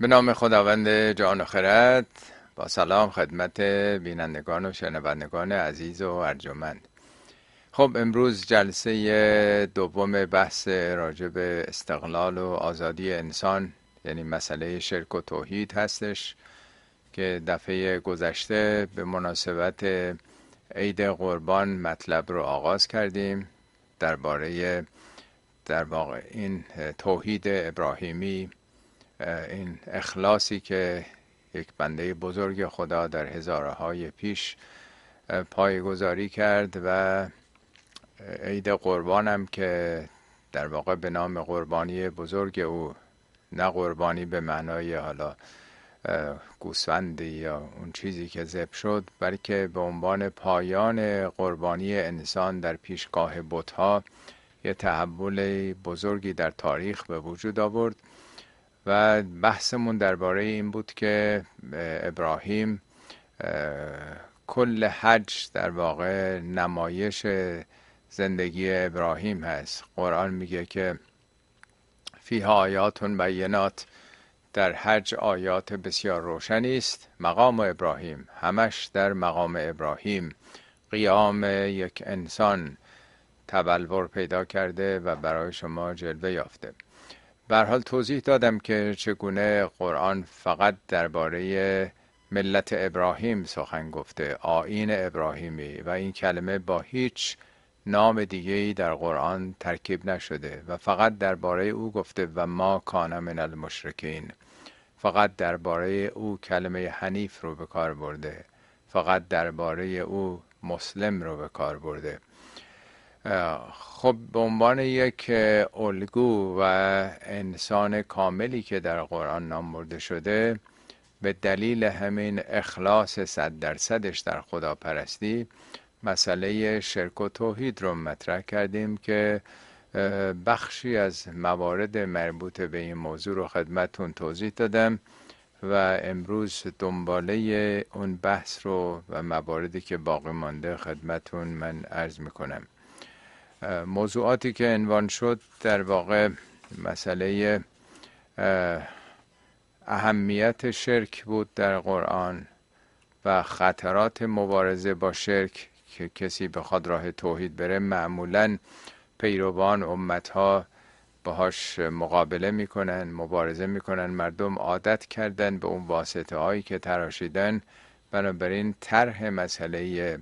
به نام خداوند جان و خرد با سلام خدمت بینندگان و شنوندگان عزیز و ارجمند خب امروز جلسه دوم بحث راجب استقلال و آزادی انسان یعنی مسئله شرک و توحید هستش که دفعه گذشته به مناسبت عید قربان مطلب رو آغاز کردیم درباره در واقع این توحید ابراهیمی این اخلاصی که یک بنده بزرگ خدا در هزارهای پیش پایگذاری کرد و عید قربانم که در واقع به نام قربانی بزرگ او نه قربانی به معنای حالا گوسفندی یا اون چیزی که زب شد بلکه به عنوان پایان قربانی انسان در پیشگاه بتها یه تحول بزرگی در تاریخ به وجود آورد و بحثمون درباره این بود که ابراهیم کل حج در واقع نمایش زندگی ابراهیم هست قرآن میگه که فیها آیاتون بینات در حج آیات بسیار روشنی است مقام ابراهیم همش در مقام ابراهیم قیام یک انسان تبلور پیدا کرده و برای شما جلوه یافته به حال توضیح دادم که چگونه قرآن فقط درباره ملت ابراهیم سخن گفته آین ابراهیمی و این کلمه با هیچ نام دیگه در قرآن ترکیب نشده و فقط درباره او گفته و ما کان من المشرکین فقط درباره او کلمه حنیف رو به کار برده فقط درباره او مسلم رو به کار برده خب به عنوان یک الگو و انسان کاملی که در قرآن نام برده شده به دلیل همین اخلاص صد درصدش در خداپرستی مسئله شرک و توحید رو مطرح کردیم که بخشی از موارد مربوط به این موضوع رو خدمتون توضیح دادم و امروز دنباله اون بحث رو و مواردی که باقی مانده خدمتون من عرض میکنم موضوعاتی که عنوان شد در واقع مسئله اهمیت شرک بود در قرآن و خطرات مبارزه با شرک که کسی بخواد راه توحید بره معمولا پیروان امتها باهاش مقابله میکنن مبارزه میکنن مردم عادت کردن به اون واسطه هایی که تراشیدن بنابراین طرح مسئله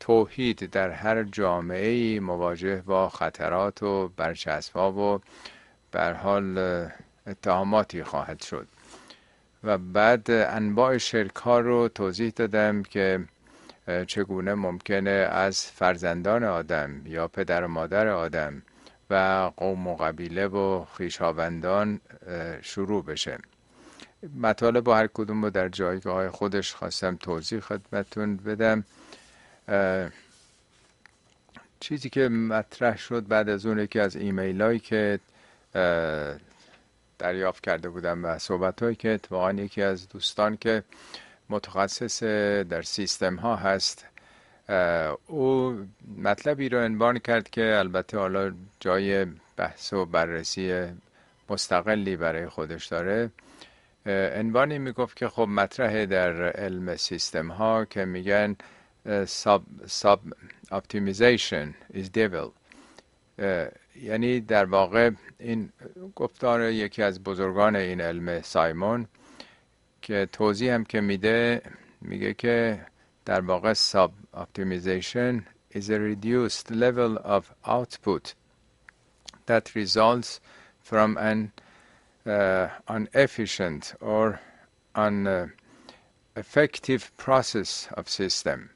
توحید در هر جامعه مواجه با خطرات و برچسب و بر حال اتهاماتی خواهد شد و بعد انواع شرک رو توضیح دادم که چگونه ممکنه از فرزندان آدم یا پدر و مادر آدم و قوم و قبیله و خیشاوندان شروع بشه مطالب با هر کدوم رو در جایگاه خودش خواستم توضیح خدمتون بدم چیزی که مطرح شد بعد از اون یکی از ایمیل هایی که دریافت کرده بودم و صحبت هایی که اتفاقا یکی از دوستان که متخصص در سیستم ها هست او مطلبی رو انبان کرد که البته حالا جای بحث و بررسی مستقلی برای خودش داره انبانی میگفت که خب مطرح در علم سیستم ها که میگن Uh, sub, sub optimization is devil یعنی uh, در واقع این گفتار یکی از بزرگان این علم سایمون که توضیح هم که میده میگه که در واقع optimization is a reduced level of output that results from an uh, inefficient or an uh, effective process of system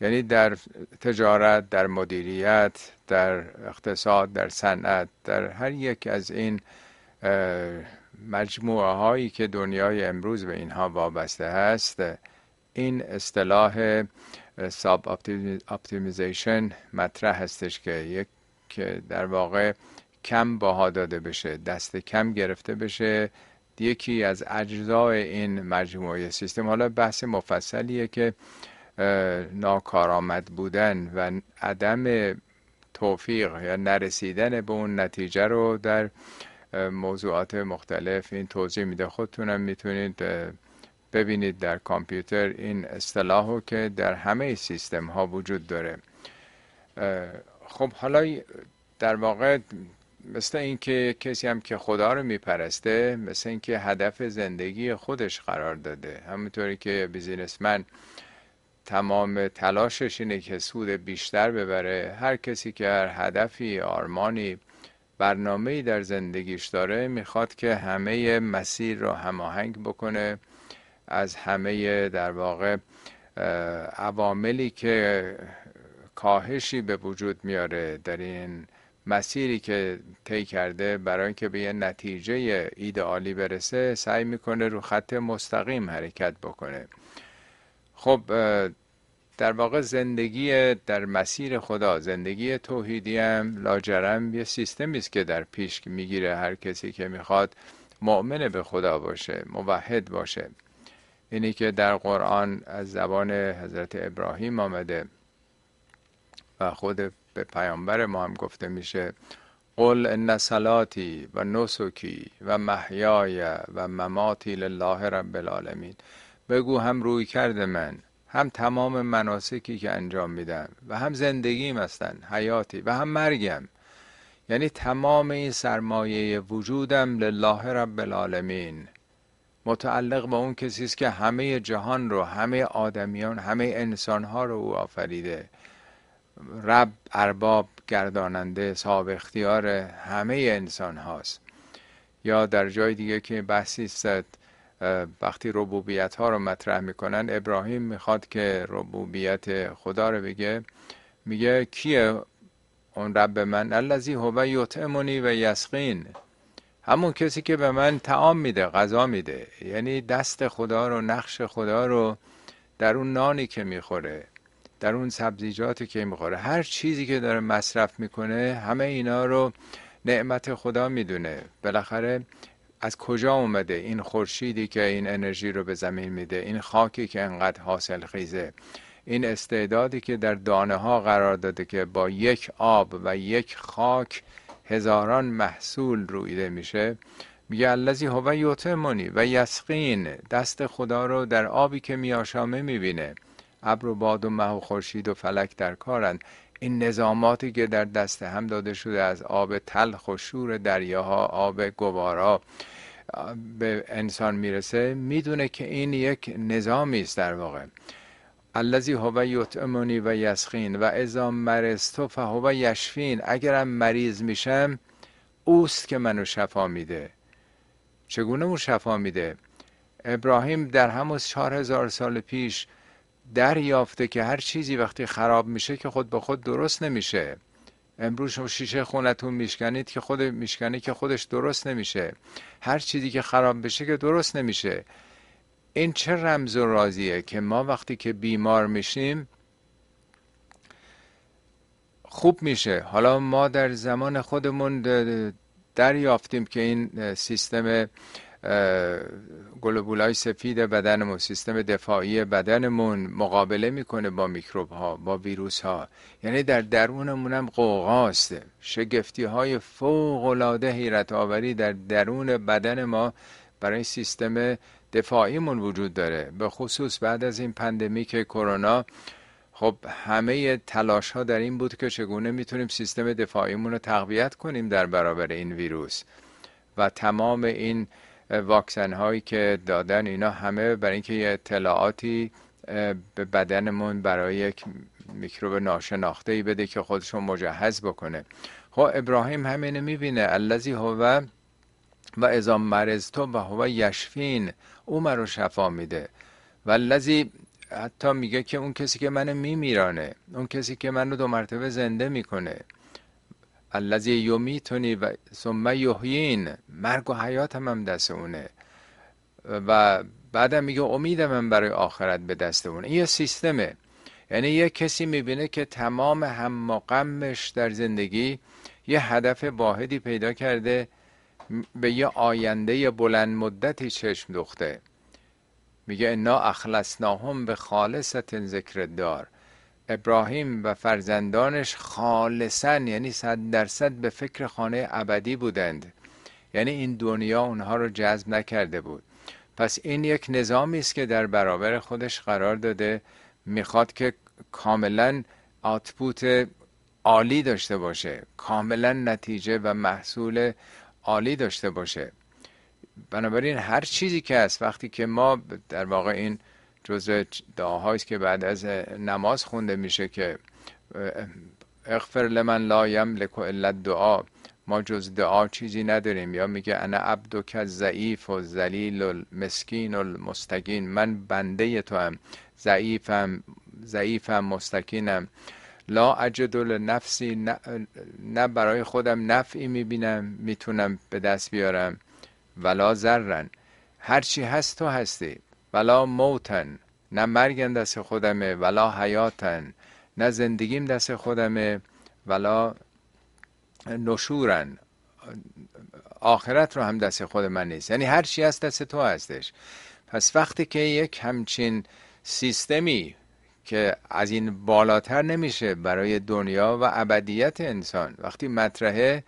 یعنی در تجارت در مدیریت در اقتصاد در صنعت در هر یک از این مجموعه هایی که دنیای امروز به اینها وابسته هست این اصطلاح ساب اپتیمیزیشن مطرح هستش که یک که در واقع کم باها داده بشه دست کم گرفته بشه یکی از اجزای این مجموعه سیستم حالا بحث مفصلیه که ناکارآمد بودن و عدم توفیق یا نرسیدن به اون نتیجه رو در موضوعات مختلف این توضیح میده خودتونم میتونید ببینید در کامپیوتر این اصطلاح که در همه سیستم ها وجود داره خب حالا در واقع مثل اینکه کسی هم که خدا رو میپرسته مثل اینکه هدف زندگی خودش قرار داده همونطوری که بیزینسمن تمام تلاشش اینه که سود بیشتر ببره هر کسی که هر هدفی آرمانی برنامه در زندگیش داره میخواد که همه مسیر رو هماهنگ بکنه از همه در واقع عواملی که کاهشی به وجود میاره در این مسیری که طی کرده برای اینکه به یه نتیجه ایدئالی برسه سعی میکنه رو خط مستقیم حرکت بکنه خب در واقع زندگی در مسیر خدا زندگی توحیدی هم لاجرم یه سیستمی است که در پیش میگیره هر کسی که میخواد مؤمن به خدا باشه موحد باشه اینی که در قرآن از زبان حضرت ابراهیم آمده و خود به پیامبر ما هم گفته میشه قل ان صلاتی و نسکی و محیای و مماتی لله رب العالمین بگو هم روی کرده من هم تمام مناسکی که انجام میدم و هم زندگیم هستن حیاتی و هم مرگم یعنی تمام این سرمایه وجودم لله رب العالمین متعلق به اون کسی است که همه جهان رو همه آدمیان همه انسانها رو او آفریده رب ارباب گرداننده صاحب اختیار همه انسان هاست یا در جای دیگه که بحثی وقتی ربوبیت ها رو مطرح میکنن ابراهیم میخواد که ربوبیت خدا رو بگه میگه کیه اون رب من الذی هو یطعمنی و یسقین همون کسی که به من تعام میده غذا میده یعنی دست خدا رو نقش خدا رو در اون نانی که میخوره در اون سبزیجاتی که میخوره هر چیزی که داره مصرف میکنه همه اینا رو نعمت خدا میدونه بالاخره از کجا اومده این خورشیدی که این انرژی رو به زمین میده این خاکی که انقدر حاصل خیزه این استعدادی که در دانه ها قرار داده که با یک آب و یک خاک هزاران محصول رویده میشه میگه الذی و یوتمونی و یسقین دست خدا رو در آبی که میاشامه میبینه ابر و باد و مه و خورشید و فلک در کارند این نظاماتی که در دست هم داده شده از آب تلخ و شور دریاها آب گوارا به انسان میرسه میدونه که این یک نظامی است در واقع الذی هو یطعمنی و یسخین و اذا تو فهو یشفین اگرم مریض میشم اوست که منو شفا میده چگونه او شفا میده ابراهیم در همون چهار هزار سال پیش دریافته که هر چیزی وقتی خراب میشه که خود به خود درست نمیشه امروز شما شیشه خونتون میشکنید که خود میشکنه که خودش درست نمیشه هر چیزی که خراب بشه که درست نمیشه این چه رمز و رازیه که ما وقتی که بیمار میشیم خوب میشه حالا ما در زمان خودمون دریافتیم که این سیستم گلوبولای سفید بدنمون سیستم دفاعی بدنمون مقابله میکنه با میکروب ها با ویروس ها یعنی در درونمون هم قوقاست شگفتی های فوق العاده حیرت آوری در درون بدن ما برای سیستم دفاعیمون وجود داره به خصوص بعد از این پندمیک کرونا خب همه تلاش ها در این بود که چگونه میتونیم سیستم دفاعیمون رو تقویت کنیم در برابر این ویروس و تمام این واکسن هایی که دادن اینا همه برای اینکه یه اطلاعاتی به بدنمون برای یک میکروب ناشناخته ای بده که خودشون مجهز بکنه خب ابراهیم همینه میبینه الذی هو و اذا مرز تو و هو یشفین او رو شفا میده و الذی حتی میگه که اون کسی که منو میمیرانه اون کسی که منو دو مرتبه زنده میکنه الذی یمیتونی و ثم یحیین مرگ و حیات هم, هم دست اونه و بعدم میگه امید من برای آخرت به دست اونه این یه سیستمه یعنی یه کسی میبینه که تمام هم و غمش در زندگی یه هدف واحدی پیدا کرده به یه آینده بلند مدتی چشم دوخته میگه انا اخلصناهم به خالصت ذکر دار ابراهیم و فرزندانش خالصا یعنی صد درصد به فکر خانه ابدی بودند یعنی این دنیا اونها رو جذب نکرده بود پس این یک نظامی است که در برابر خودش قرار داده میخواد که کاملا آتپوت عالی داشته باشه کاملا نتیجه و محصول عالی داشته باشه بنابراین هر چیزی که هست وقتی که ما در واقع این جزء دعاهایی که بعد از نماز خونده میشه که اغفر لمن لا یملک الا دعا ما جز دعا چیزی نداریم یا میگه انا عبدک ضعیف و ذلیل و مسکین و مستقین من بنده تو هم ضعیفم ضعیفم مستکینم لا اجد نفسی نه،, برای خودم نفعی میبینم میتونم به دست بیارم ولا ذرن هرچی هست تو هستی ولا موتن نه مرگم دست خودمه ولا حیاتن نه زندگیم دست خودمه ولا نشورن آخرت رو هم دست خود من نیست یعنی هر چی هست دست تو هستش پس وقتی که یک همچین سیستمی که از این بالاتر نمیشه برای دنیا و ابدیت انسان وقتی مطرحه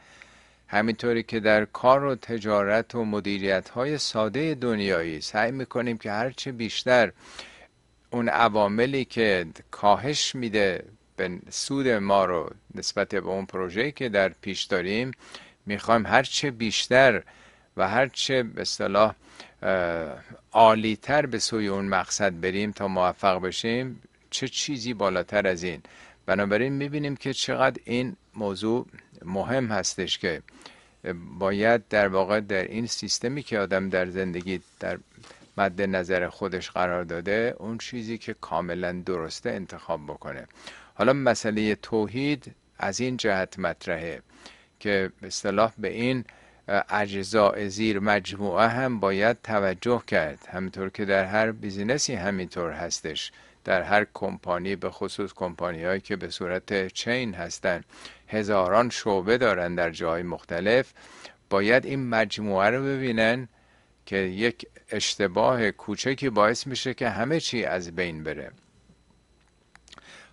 همینطوری که در کار و تجارت و مدیریت های ساده دنیایی سعی میکنیم که هرچه بیشتر اون عواملی که کاهش میده به سود ما رو نسبت به اون پروژه که در پیش داریم میخوایم هرچه بیشتر و هرچه به اصطلاح عالیتر به سوی اون مقصد بریم تا موفق بشیم چه چیزی بالاتر از این بنابراین میبینیم که چقدر این موضوع مهم هستش که باید در واقع در این سیستمی که آدم در زندگی در مد نظر خودش قرار داده اون چیزی که کاملا درسته انتخاب بکنه حالا مسئله توحید از این جهت مطرحه که به اصطلاح به این اجزاء زیر مجموعه هم باید توجه کرد همینطور که در هر بیزینسی همینطور هستش در هر کمپانی به خصوص کمپانی هایی که به صورت چین هستن هزاران شعبه دارن در جای مختلف باید این مجموعه رو ببینن که یک اشتباه کوچکی باعث میشه که همه چی از بین بره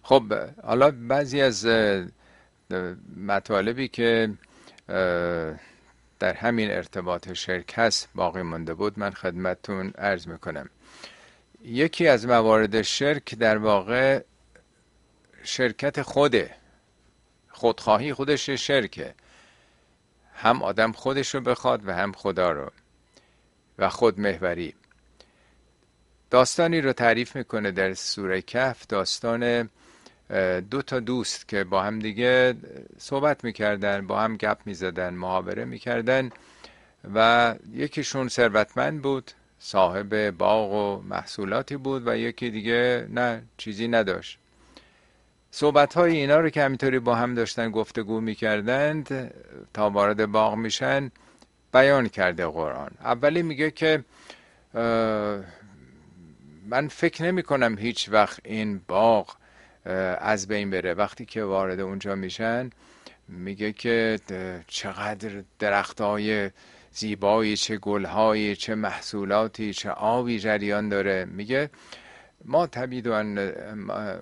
خب حالا بعضی از مطالبی که در همین ارتباط شرکت باقی مانده بود من خدمتتون عرض میکنم یکی از موارد شرک در واقع شرکت خوده خودخواهی خودش شرکه هم آدم خودش رو بخواد و هم خدا رو و خودمهوری داستانی رو تعریف میکنه در سوره کف داستان دو تا دوست که با هم دیگه صحبت میکردن با هم گپ میزدن محاوره میکردن و یکیشون ثروتمند بود صاحب باغ و محصولاتی بود و یکی دیگه نه چیزی نداشت صحبت های اینا رو که همینطوری با هم داشتن گفتگو میکردند تا وارد باغ میشن بیان کرده قرآن اولی میگه که من فکر نمی کنم هیچ وقت این باغ از بین بره وقتی که وارد اونجا میشن میگه که چقدر درخت های زیبایی چه گلهایی چه محصولاتی چه آبی جریان داره میگه ما تبید ان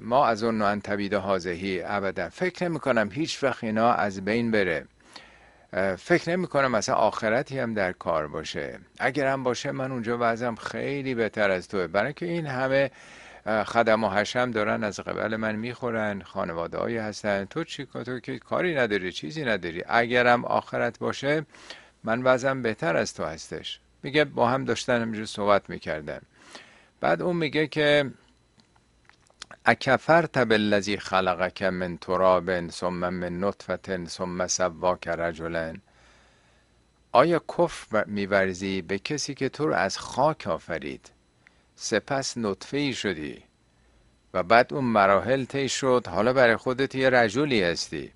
ما از اون ان تبید حاضهی ابدا فکر نمی کنم هیچ وقت اینا از بین بره فکر نمی کنم مثلا آخرتی هم در کار باشه اگر هم باشه من اونجا وضعم خیلی بهتر از توه برای که این همه خدم و حشم دارن از قبل من میخورن خانواده هایی هستن تو چی تو که کاری نداری چیزی نداری اگرم آخرت باشه من وضعم بهتر از تو هستش میگه با هم داشتن همجور صحبت میکردم. بعد اون میگه که اکفر تب خلقک من تراب ثم من نطفه ثم سواک رجلا آیا کف میورزی به کسی که تو رو از خاک آفرید سپس نطفه ای شدی و بعد اون مراحل طی شد حالا برای خودت یه رجلی هستی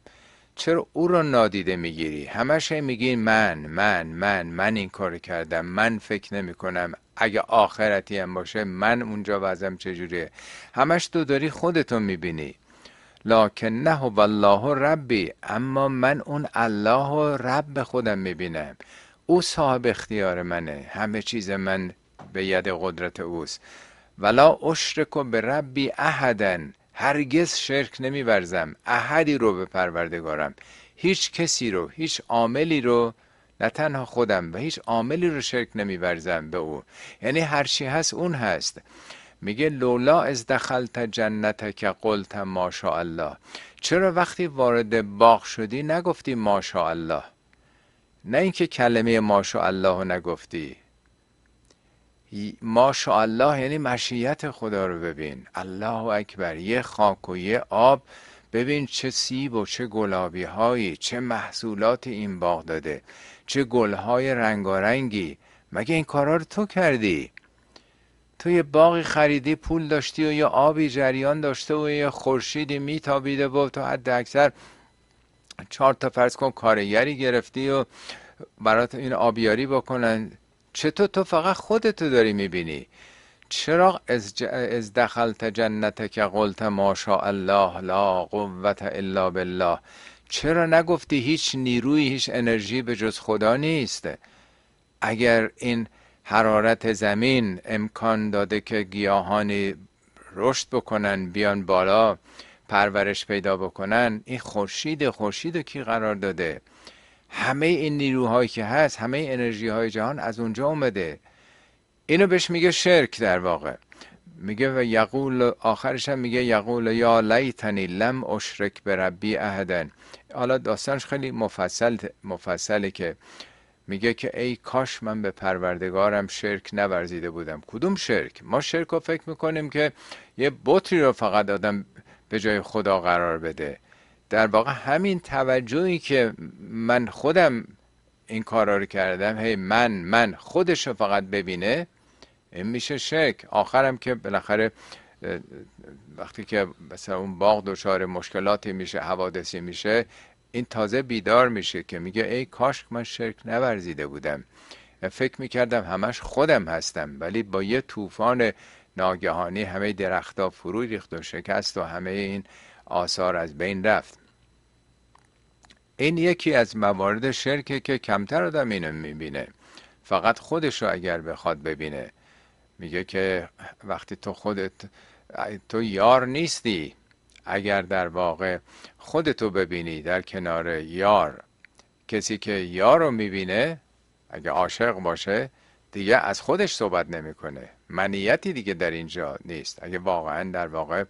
چرا او رو نادیده میگیری همش میگی من من من من این کار کردم من فکر نمی کنم اگه آخرتی هم باشه من اونجا وزم چجوریه همش تو داری خودتو میبینی لاکن نه و الله ربی اما من اون الله و رب خودم میبینم او صاحب اختیار منه همه چیز من به ید قدرت اوست ولا اشرک به ربی احدن هرگز شرک نمیورزم احدی رو به پروردگارم هیچ کسی رو هیچ عاملی رو نه تنها خودم و هیچ عاملی رو شرک نمیورزم به او یعنی هر چی هست اون هست میگه لولا از دخلت جنت که قلت ماشا الله چرا وقتی وارد باغ شدی نگفتی ماشا الله نه اینکه کلمه ماشا الله نگفتی الله یعنی مشیت خدا رو ببین الله اکبر یه خاک و یه آب ببین چه سیب و چه گلابی هایی چه محصولات این باغ داده چه گل های رنگارنگی مگه این کارا رو تو کردی تو یه باغی خریدی پول داشتی و یه آبی جریان داشته و یه خورشیدی میتابیده بود تو حد اکثر چهار تا فرض کن کارگری گرفتی و برات این آبیاری بکنن چطور تو فقط خودتو داری میبینی چرا از, از دخلت جنت که قلت ما الله لا قوت الا بالله چرا نگفتی هیچ نیروی هیچ انرژی به جز خدا نیست اگر این حرارت زمین امکان داده که گیاهانی رشد بکنن بیان بالا پرورش پیدا بکنن این خورشید خورشید کی قرار داده همه این نیروهایی که هست همه انرژی های جهان از اونجا اومده اینو بهش میگه شرک در واقع میگه و یقول آخرش هم میگه یقول یا لیتنی لم اشرک به ربی اهدن حالا داستانش خیلی مفصل مفصله که میگه که ای کاش من به پروردگارم شرک نورزیده بودم کدوم شرک ما شرک رو فکر میکنیم که یه بطری رو فقط آدم به جای خدا قرار بده در واقع همین توجهی که من خودم این کارا رو کردم هی من من خودش رو فقط ببینه این میشه شک آخرم که بالاخره وقتی که مثلا اون باغ دچار مشکلاتی میشه حوادثی میشه این تازه بیدار میشه که میگه ای کاش من شرک نورزیده بودم فکر میکردم همش خودم هستم ولی با یه طوفان ناگهانی همه درختها فرو ریخت و شکست و همه این آثار از بین رفت این یکی از موارد شرکه که کمتر آدم اینو میبینه فقط خودش رو اگر بخواد ببینه میگه که وقتی تو خودت تو یار نیستی اگر در واقع خودتو ببینی در کنار یار کسی که یار رو میبینه اگه عاشق باشه دیگه از خودش صحبت نمیکنه منیتی دیگه در اینجا نیست اگه واقعا در واقع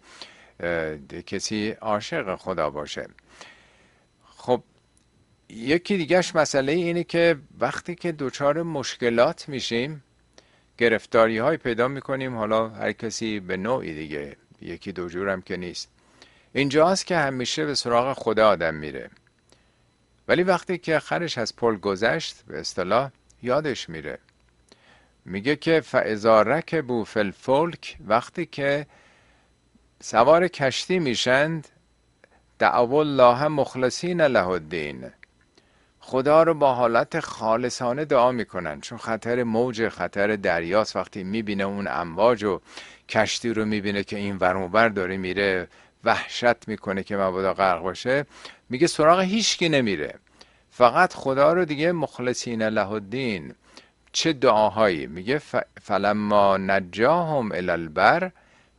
کسی عاشق خدا باشه خب یکی دیگهش مسئله اینه که وقتی که دچار مشکلات میشیم گرفتاری های پیدا میکنیم حالا هر کسی به نوعی دیگه یکی دو هم که نیست اینجاست که همیشه به سراغ خدا آدم میره ولی وقتی که خرش از پل گذشت به اصطلاح یادش میره میگه که فعزارک بو فولک وقتی که سوار کشتی میشند دعو الله مخلصین له الدین خدا رو با حالت خالصانه دعا میکنن چون خطر موج خطر دریاس وقتی میبینه اون امواج و کشتی رو میبینه که این ورموبر داره میره وحشت میکنه که مبادا غرق باشه میگه سراغ هیچکی نمیره فقط خدا رو دیگه مخلصین له الدین چه دعاهایی میگه فلما نجاهم الالبر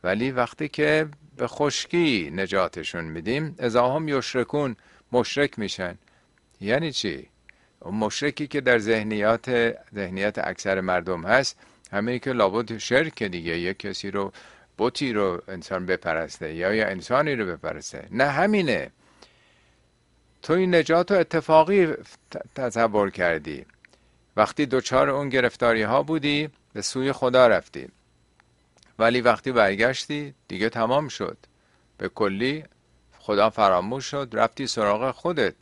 ولی وقتی که به خشکی نجاتشون میدیم ازاهم یشرکون مشرک میشن یعنی چی؟ مشرکی که در ذهنیات ذهنیت اکثر مردم هست همه که لابد شرک دیگه یه کسی رو بوتی رو انسان بپرسته یا یا انسانی رو بپرسته نه همینه تو این نجات و اتفاقی تصور کردی وقتی دوچار اون گرفتاری ها بودی به سوی خدا رفتی ولی وقتی برگشتی دیگه تمام شد به کلی خدا فراموش شد رفتی سراغ خودت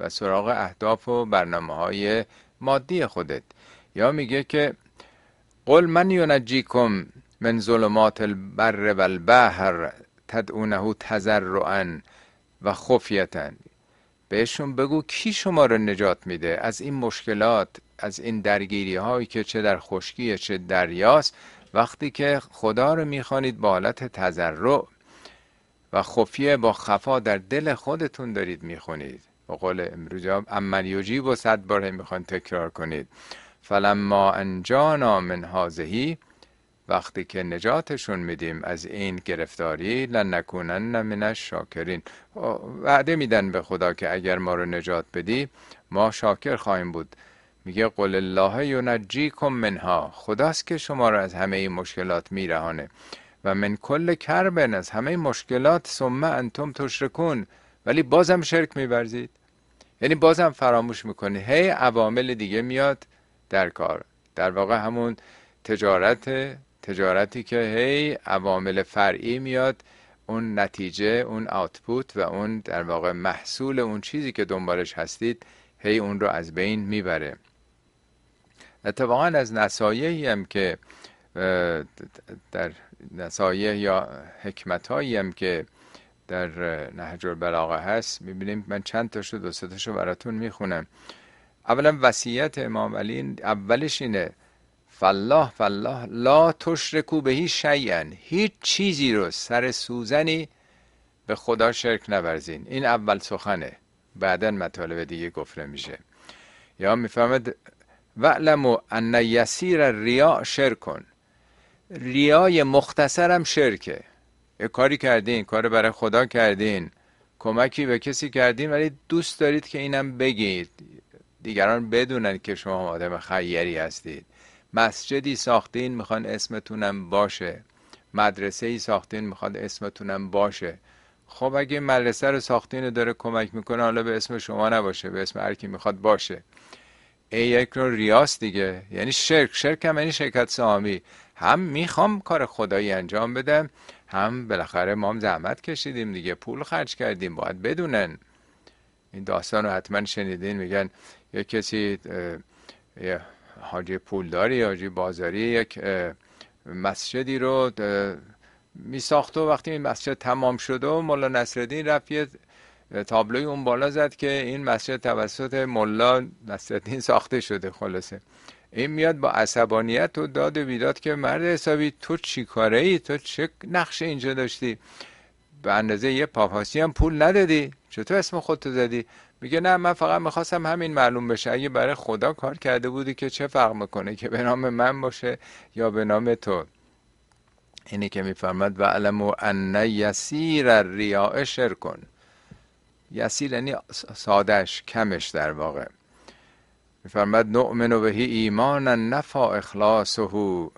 و سراغ اهداف و برنامه های مادی خودت یا میگه که قل من یونجیکم من ظلمات البر و البحر تدعونه تزرعا و خفیتن. بهشون بگو کی شما رو نجات میده از این مشکلات از این درگیری هایی که چه در خشکی چه دریاست وقتی که خدا رو میخوانید با حالت تذرع و خفیه با خفا در دل خودتون دارید میخونید و قول امروز امن یجیب و صد باره میخوان تکرار کنید فلما انجانا من هازهی وقتی که نجاتشون میدیم از این گرفتاری لنکونن من شاکرین. وعده میدن به خدا که اگر ما رو نجات بدی ما شاکر خواهیم بود میگه قل الله ینجیکم منها خداست که شما را از همه این مشکلات میرهانه و من کل کربن از همه مشکلات ثم انتم تشرکون ولی بازم شرک میورزید یعنی بازم فراموش میکنی هی عوامل دیگه میاد در کار در واقع همون تجارت تجارتی که هی عوامل فرعی میاد اون نتیجه اون آتپوت و اون در واقع محصول اون چیزی که دنبالش هستید هی اون رو از بین میبره اتفاقا از نصایحی هم که در نصایح یا حکمت هم که در نهج البلاغه هست میبینیم من چند تاشو دو سه تاشو براتون میخونم اولا وصیت امام علی اولش اینه فالله فالله لا تشرکو بهی شیئا هیچ چیزی رو سر سوزنی به خدا شرک نبرزین این اول سخنه بعدا مطالب دیگه گفته میشه یا میفهمد و ان یسیر ریا شرکن ریای مختصرم شرکه کاری کردین کار برای خدا کردین کمکی به کسی کردین ولی دوست دارید که اینم بگید دیگران بدونن که شما آدم خیری هستید مسجدی ساختین میخوان اسمتونم باشه مدرسه ای ساختین میخواد اسمتونم باشه خب اگه مدرسه رو ساختین داره کمک میکنه حالا به اسم شما نباشه به اسم هر کی میخواد باشه ای یک رو ریاست دیگه یعنی شرک شرک هم یعنی شرکت سامی هم میخوام کار خدایی انجام بدم هم بالاخره ما هم زحمت کشیدیم دیگه پول خرج کردیم باید بدونن این داستان رو حتما شنیدین میگن یه کسی یه حاجی پولداری حاجی بازاری یک مسجدی رو می و وقتی این مسجد تمام شد و مولا نصرالدین رفت تابلوی اون بالا زد که این مسجد توسط ملا این ساخته شده خلاصه این میاد با عصبانیت و داد و بیداد که مرد حسابی تو چی کاره ای تو چه نقش اینجا داشتی به اندازه یه پاپاسی هم پول ندادی چطور اسم خودتو زدی میگه نه من فقط میخواستم همین معلوم بشه اگه برای خدا کار کرده بودی که چه فرق میکنه که به نام من باشه یا به نام تو اینی که میفرمد و علم و ان یسیر الریاء شرکن یسیر یعنی سادش کمش در واقع میفرمد نؤمن بهی ایمان نفا و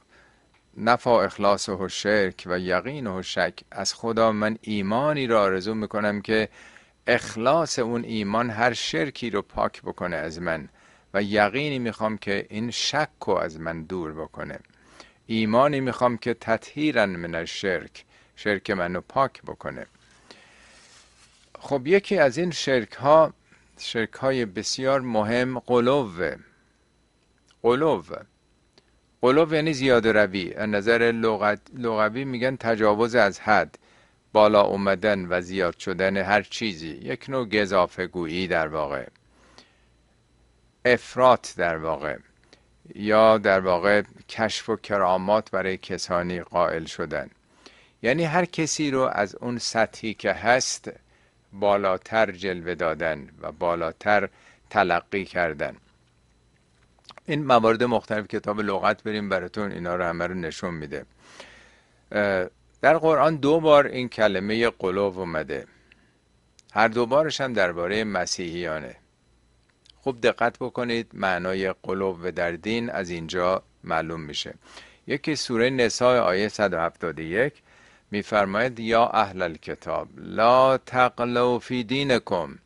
نفا اخلاص و شرک و یقین و شک از خدا من ایمانی را آرزو میکنم که اخلاص اون ایمان هر شرکی رو پاک بکنه از من و یقینی میخوام که این شک رو از من دور بکنه ایمانی میخوام که تطهیرن من شرک شرک منو پاک بکنه خب یکی از این شرک ها شرک های بسیار مهم قلوه قلوه قلوب یعنی زیاد روی از نظر لغت، لغوی میگن تجاوز از حد بالا اومدن و زیاد شدن هر چیزی یک نوع گذافه گویی در واقع افراط در واقع یا در واقع کشف و کرامات برای کسانی قائل شدن یعنی هر کسی رو از اون سطحی که هست بالاتر جلوه دادن و بالاتر تلقی کردن این موارد مختلف کتاب لغت بریم براتون اینا رو همه رو نشون میده در قرآن دو بار این کلمه قلوب اومده هر دو بارش هم درباره مسیحیانه خوب دقت بکنید معنای قلوب در دین از اینجا معلوم میشه یکی سوره نساء آیه 171 میفرماید یا اهل کتاب لا تقلو فی دینکم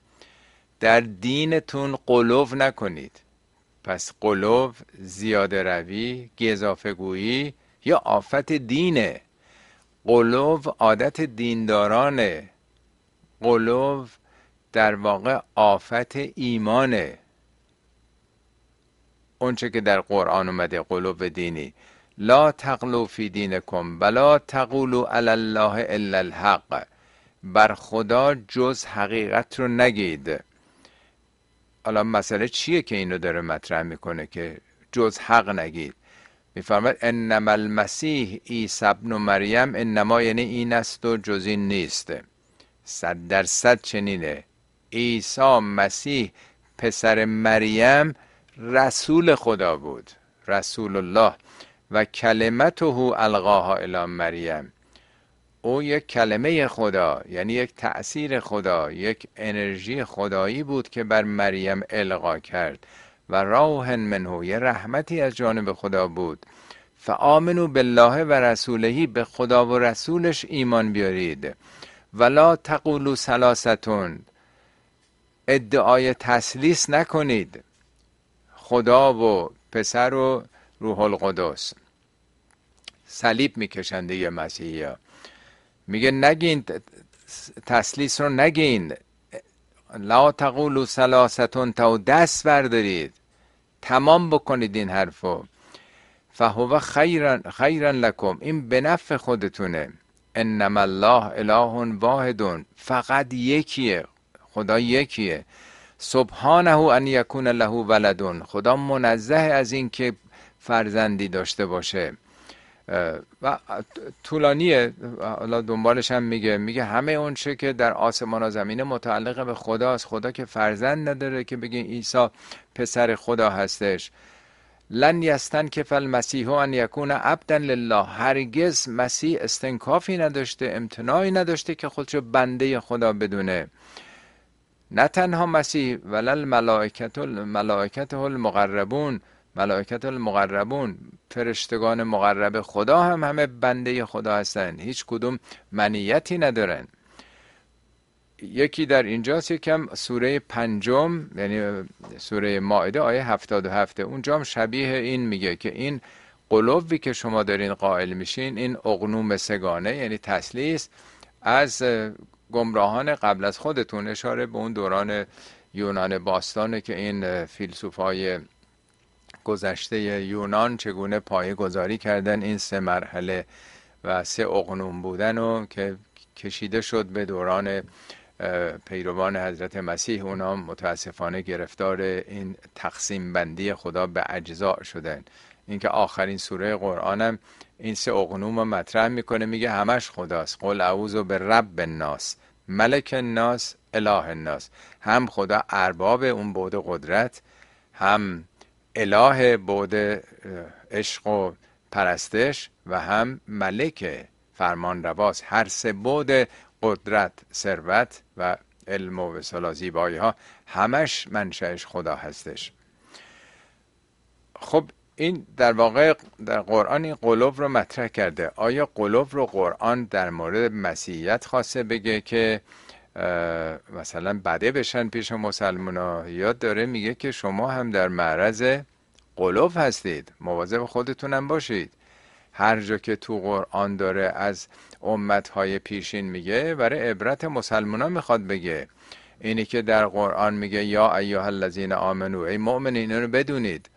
در دینتون قلوف نکنید پس قلوف زیاده روی گذافه گویی یا آفت دینه قلوف عادت دیندارانه قلوف در واقع آفت ایمانه اونچه که در قرآن اومده قلوف دینی لا تقلو فی دینکم بلا تقولو علی الله الا الحق بر خدا جز حقیقت رو نگید حالا مسئله چیه که اینو داره مطرح میکنه که جز حق نگید میفرماید انما المسیح سبن و مریم انما یعنی این است و جز این نیست صد درصد چنینه ایسا مسیح پسر مریم رسول خدا بود رسول الله و کلمته القاها الی مریم او یک کلمه خدا یعنی یک تأثیر خدا یک انرژی خدایی بود که بر مریم القا کرد و راه منه یه رحمتی از جانب خدا بود فآمنو بالله و رسولهی به خدا و رسولش ایمان بیارید ولا تقولو سلاستون ادعای تسلیس نکنید خدا و پسر و روح القدس صلیب میکشن دیگه مسیحی ها میگه نگین تسلیس رو نگین لا تقولو سلاستون تا دست بردارید تمام بکنید این حرفو فهو خیرن, خیرن لکم این به نفع خودتونه انما الله اله واحدون، فقط یکیه خدا یکیه سبحانه ان یکون له ولدون خدا منزه از اینکه فرزندی داشته باشه و طولانیه حالا دنبالش هم میگه میگه همه اون چه که در آسمان و زمینه متعلق به خداست خدا که فرزند نداره که بگین عیسی پسر خدا هستش لن یستن کفل مسیح ان یکون عبدا لله هرگز مسیح استنکافی نداشته امتناعی نداشته که خودشو بنده خدا بدونه نه تنها مسیح ولل ملائکت المقربون ملائکت المقربون فرشتگان مقرب خدا هم همه بنده خدا هستند هیچ کدوم منیتی ندارن یکی در اینجاست یکم سوره پنجم یعنی سوره ماعده آیه هفتاد و هفته اونجا هم شبیه این میگه که این قلوبی که شما دارین قائل میشین این اغنوم سگانه یعنی تسلیس از گمراهان قبل از خودتون اشاره به اون دوران یونان باستانه که این فیلسوفای گذشته یونان چگونه پایه گذاری کردن این سه مرحله و سه اقنوم بودن و که کشیده شد به دوران پیروان حضرت مسیح اونا متاسفانه گرفتار این تقسیم بندی خدا به اجزاء شدن اینکه آخرین سوره قرآنم این سه اقنوم رو مطرح میکنه میگه همش خداست قل اعوذ به رب الناس ملک الناس اله الناس هم خدا ارباب اون بود قدرت هم اله بود عشق و پرستش و هم ملک فرمان رواز هر سه بود قدرت ثروت و علم و وسلا زیبایی ها همش منشأش خدا هستش خب این در واقع در قرآن این قلوب رو مطرح کرده آیا قلوب رو قرآن در مورد مسیحیت خواسته بگه که مثلا بده بشن پیش مسلمان یاد داره میگه که شما هم در معرض قلوف هستید مواظب هم باشید هر جا که تو قرآن داره از امتهای پیشین میگه برای عبرت مسلمان میخواد بگه اینی که در قرآن میگه یا ایها الذین آمنو ای مؤمنین رو بدونید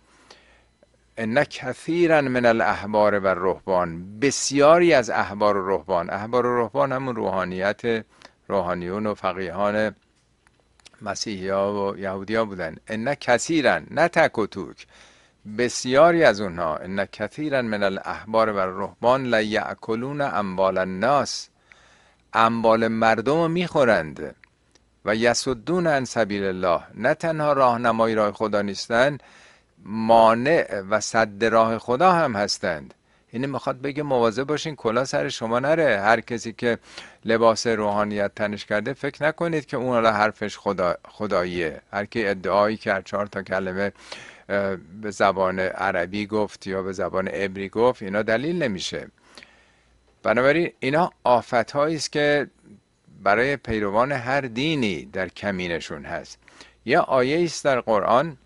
ان کثیرا من الاحبار و رهبان بسیاری از احبار و رهبان احبار و رهبان همون روحانیت روحانیون و فقیهان مسیحی ها و یهودی ها بودن ان کثیرن نه تک و توک بسیاری از اونها ان کثیرا من الاحبار و رهبان لیعکلون اموال الناس اموال مردم رو میخورند و یسدون عن سبیل الله نه تنها راهنمای راه خدا نیستند مانع و صد راه خدا هم هستند یعنی میخواد بگه مواظب باشین کلا سر شما نره هر کسی که لباس روحانیت تنش کرده فکر نکنید که اون حالا حرفش خدا خداییه هر کی ادعایی کرد چهار تا کلمه به زبان عربی گفت یا به زبان عبری گفت اینا دلیل نمیشه بنابراین اینا آفت است که برای پیروان هر دینی در کمینشون هست یه آیه است در قرآن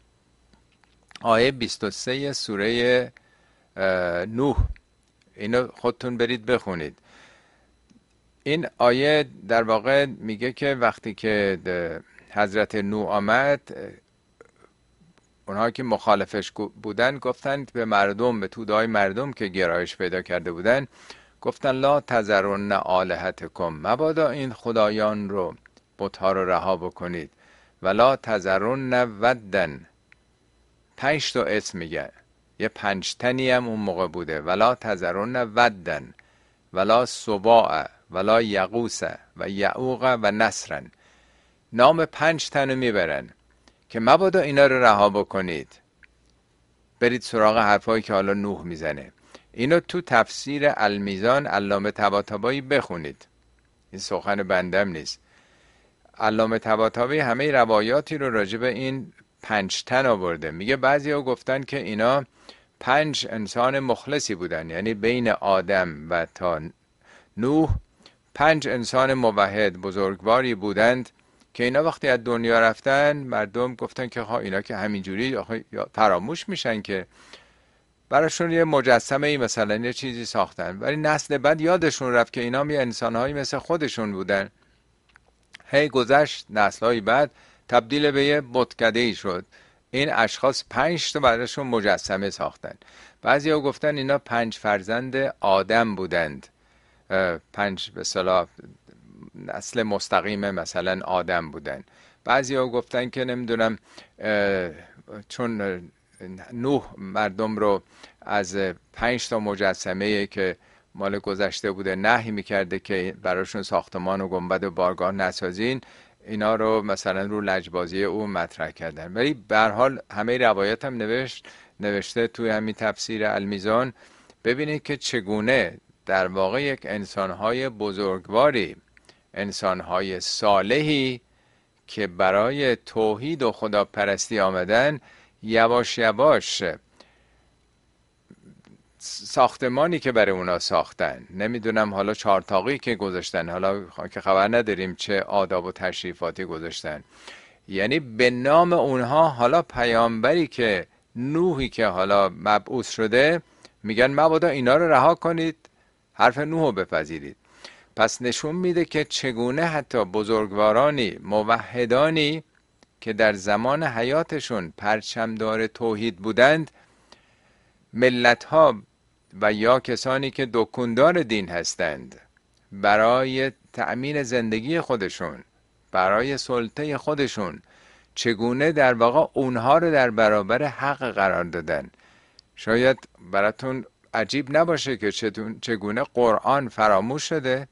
آیه 23 سوره نوح اینو خودتون برید بخونید این آیه در واقع میگه که وقتی که حضرت نو آمد اونها که مخالفش بودن گفتند به مردم به تودای مردم که گرایش پیدا کرده بودن گفتن لا تذرن آلهتکم مبادا این خدایان رو بتها رو رها بکنید ولا لا تذرن ودن پنج تا اسم میگه یه پنجتنی هم اون موقع بوده ولا تذرن ودن ولا سباع ولا یقوس و یعوق و نصرن نام پنج تنو میبرن که مبادا اینا رو رها بکنید برید سراغ حرفایی که حالا نوح میزنه اینو تو تفسیر المیزان علامه تباتبایی بخونید این سخن بندم نیست علامه تباتبایی همه روایاتی رو راجب این پنج تن آورده میگه بعضی ها گفتن که اینا پنج انسان مخلصی بودند یعنی بین آدم و تا نوح پنج انسان موحد بزرگواری بودند که اینا وقتی از دنیا رفتن مردم گفتن که اینا که همینجوری فراموش میشن که براشون یه مجسمه ای مثلا یه چیزی ساختن ولی نسل بعد یادشون رفت که اینا یه انسانهایی مثل خودشون بودن هی گذشت نسلهایی بعد تبدیل به یه بتکده ای شد این اشخاص پنج تا براشون مجسمه ساختن بعضی ها گفتن اینا پنج فرزند آدم بودند پنج به صلاح نسل مستقیم مثلا آدم بودن بعضی ها گفتن که نمیدونم چون نوح مردم رو از پنج تا مجسمه که مال گذشته بوده نهی میکرده که براشون ساختمان و گنبد و بارگاه نسازین اینا رو مثلا رو لجبازی او مطرح کردن ولی به حال همه روایت هم نوشت نوشته توی همین تفسیر المیزان ببینید که چگونه در واقع یک انسانهای بزرگواری انسانهای صالحی که برای توحید و خداپرستی آمدن یواش یواش ساختمانی که برای اونا ساختن نمیدونم حالا چارتاقی که گذاشتن حالا که خبر نداریم چه آداب و تشریفاتی گذاشتن یعنی به نام اونها حالا پیامبری که نوحی که حالا مبعوث شده میگن مبادا اینا رو رها کنید حرف نوح رو بپذیرید پس نشون میده که چگونه حتی بزرگوارانی موحدانی که در زمان حیاتشون پرچمدار توحید بودند ملت ها و یا کسانی که دکوندار دین هستند برای تأمین زندگی خودشون برای سلطه خودشون چگونه در واقع اونها رو در برابر حق قرار دادن شاید براتون عجیب نباشه که چگونه قرآن فراموش شده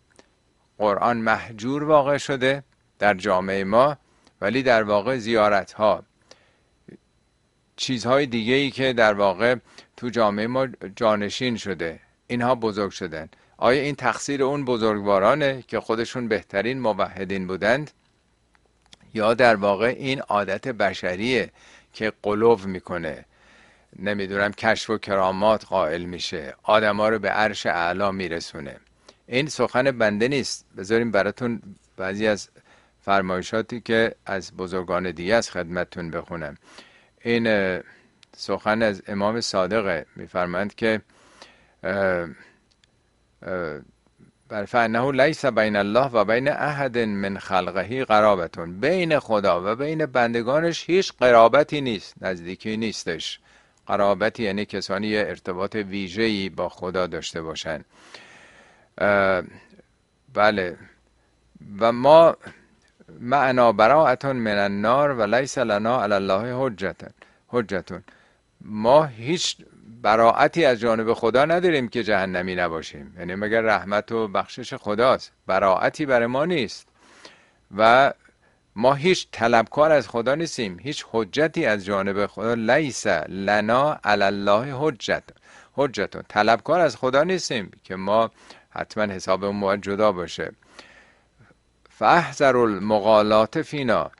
قرآن محجور واقع شده در جامعه ما ولی در واقع زیارت ها چیزهای دیگه ای که در واقع تو جامعه ما جانشین شده اینها بزرگ شدن آیا این تقصیر اون بزرگوارانه که خودشون بهترین موحدین بودند یا در واقع این عادت بشریه که قلوب میکنه نمیدونم کشف و کرامات قائل میشه آدما رو به عرش اعلا میرسونه این سخن بنده نیست بذاریم براتون بعضی از فرمایشاتی که از بزرگان دیگه از خدمتتون بخونم این سخن از امام صادقه میفرمایند که بر فانه لیس بین الله و بین احد من خلقه قرابتون بین خدا و بین بندگانش هیچ قرابتی نیست نزدیکی نیستش قرابتی یعنی کسانی ارتباط ویژه‌ای با خدا داشته باشن بله و ما معنا براعتون من النار و لیس لنا علی الله حجتن حجتون ما هیچ براعتی از جانب خدا نداریم که جهنمی نباشیم یعنی مگر رحمت و بخشش خداست براعتی برای ما نیست و ما هیچ طلبکار از خدا نیستیم هیچ حجتی از جانب خدا لیس لنا علی الله حجت حجتون طلبکار از خدا نیستیم که ما حتما حساب اون باید جدا باشه فاحذر المقالات فینا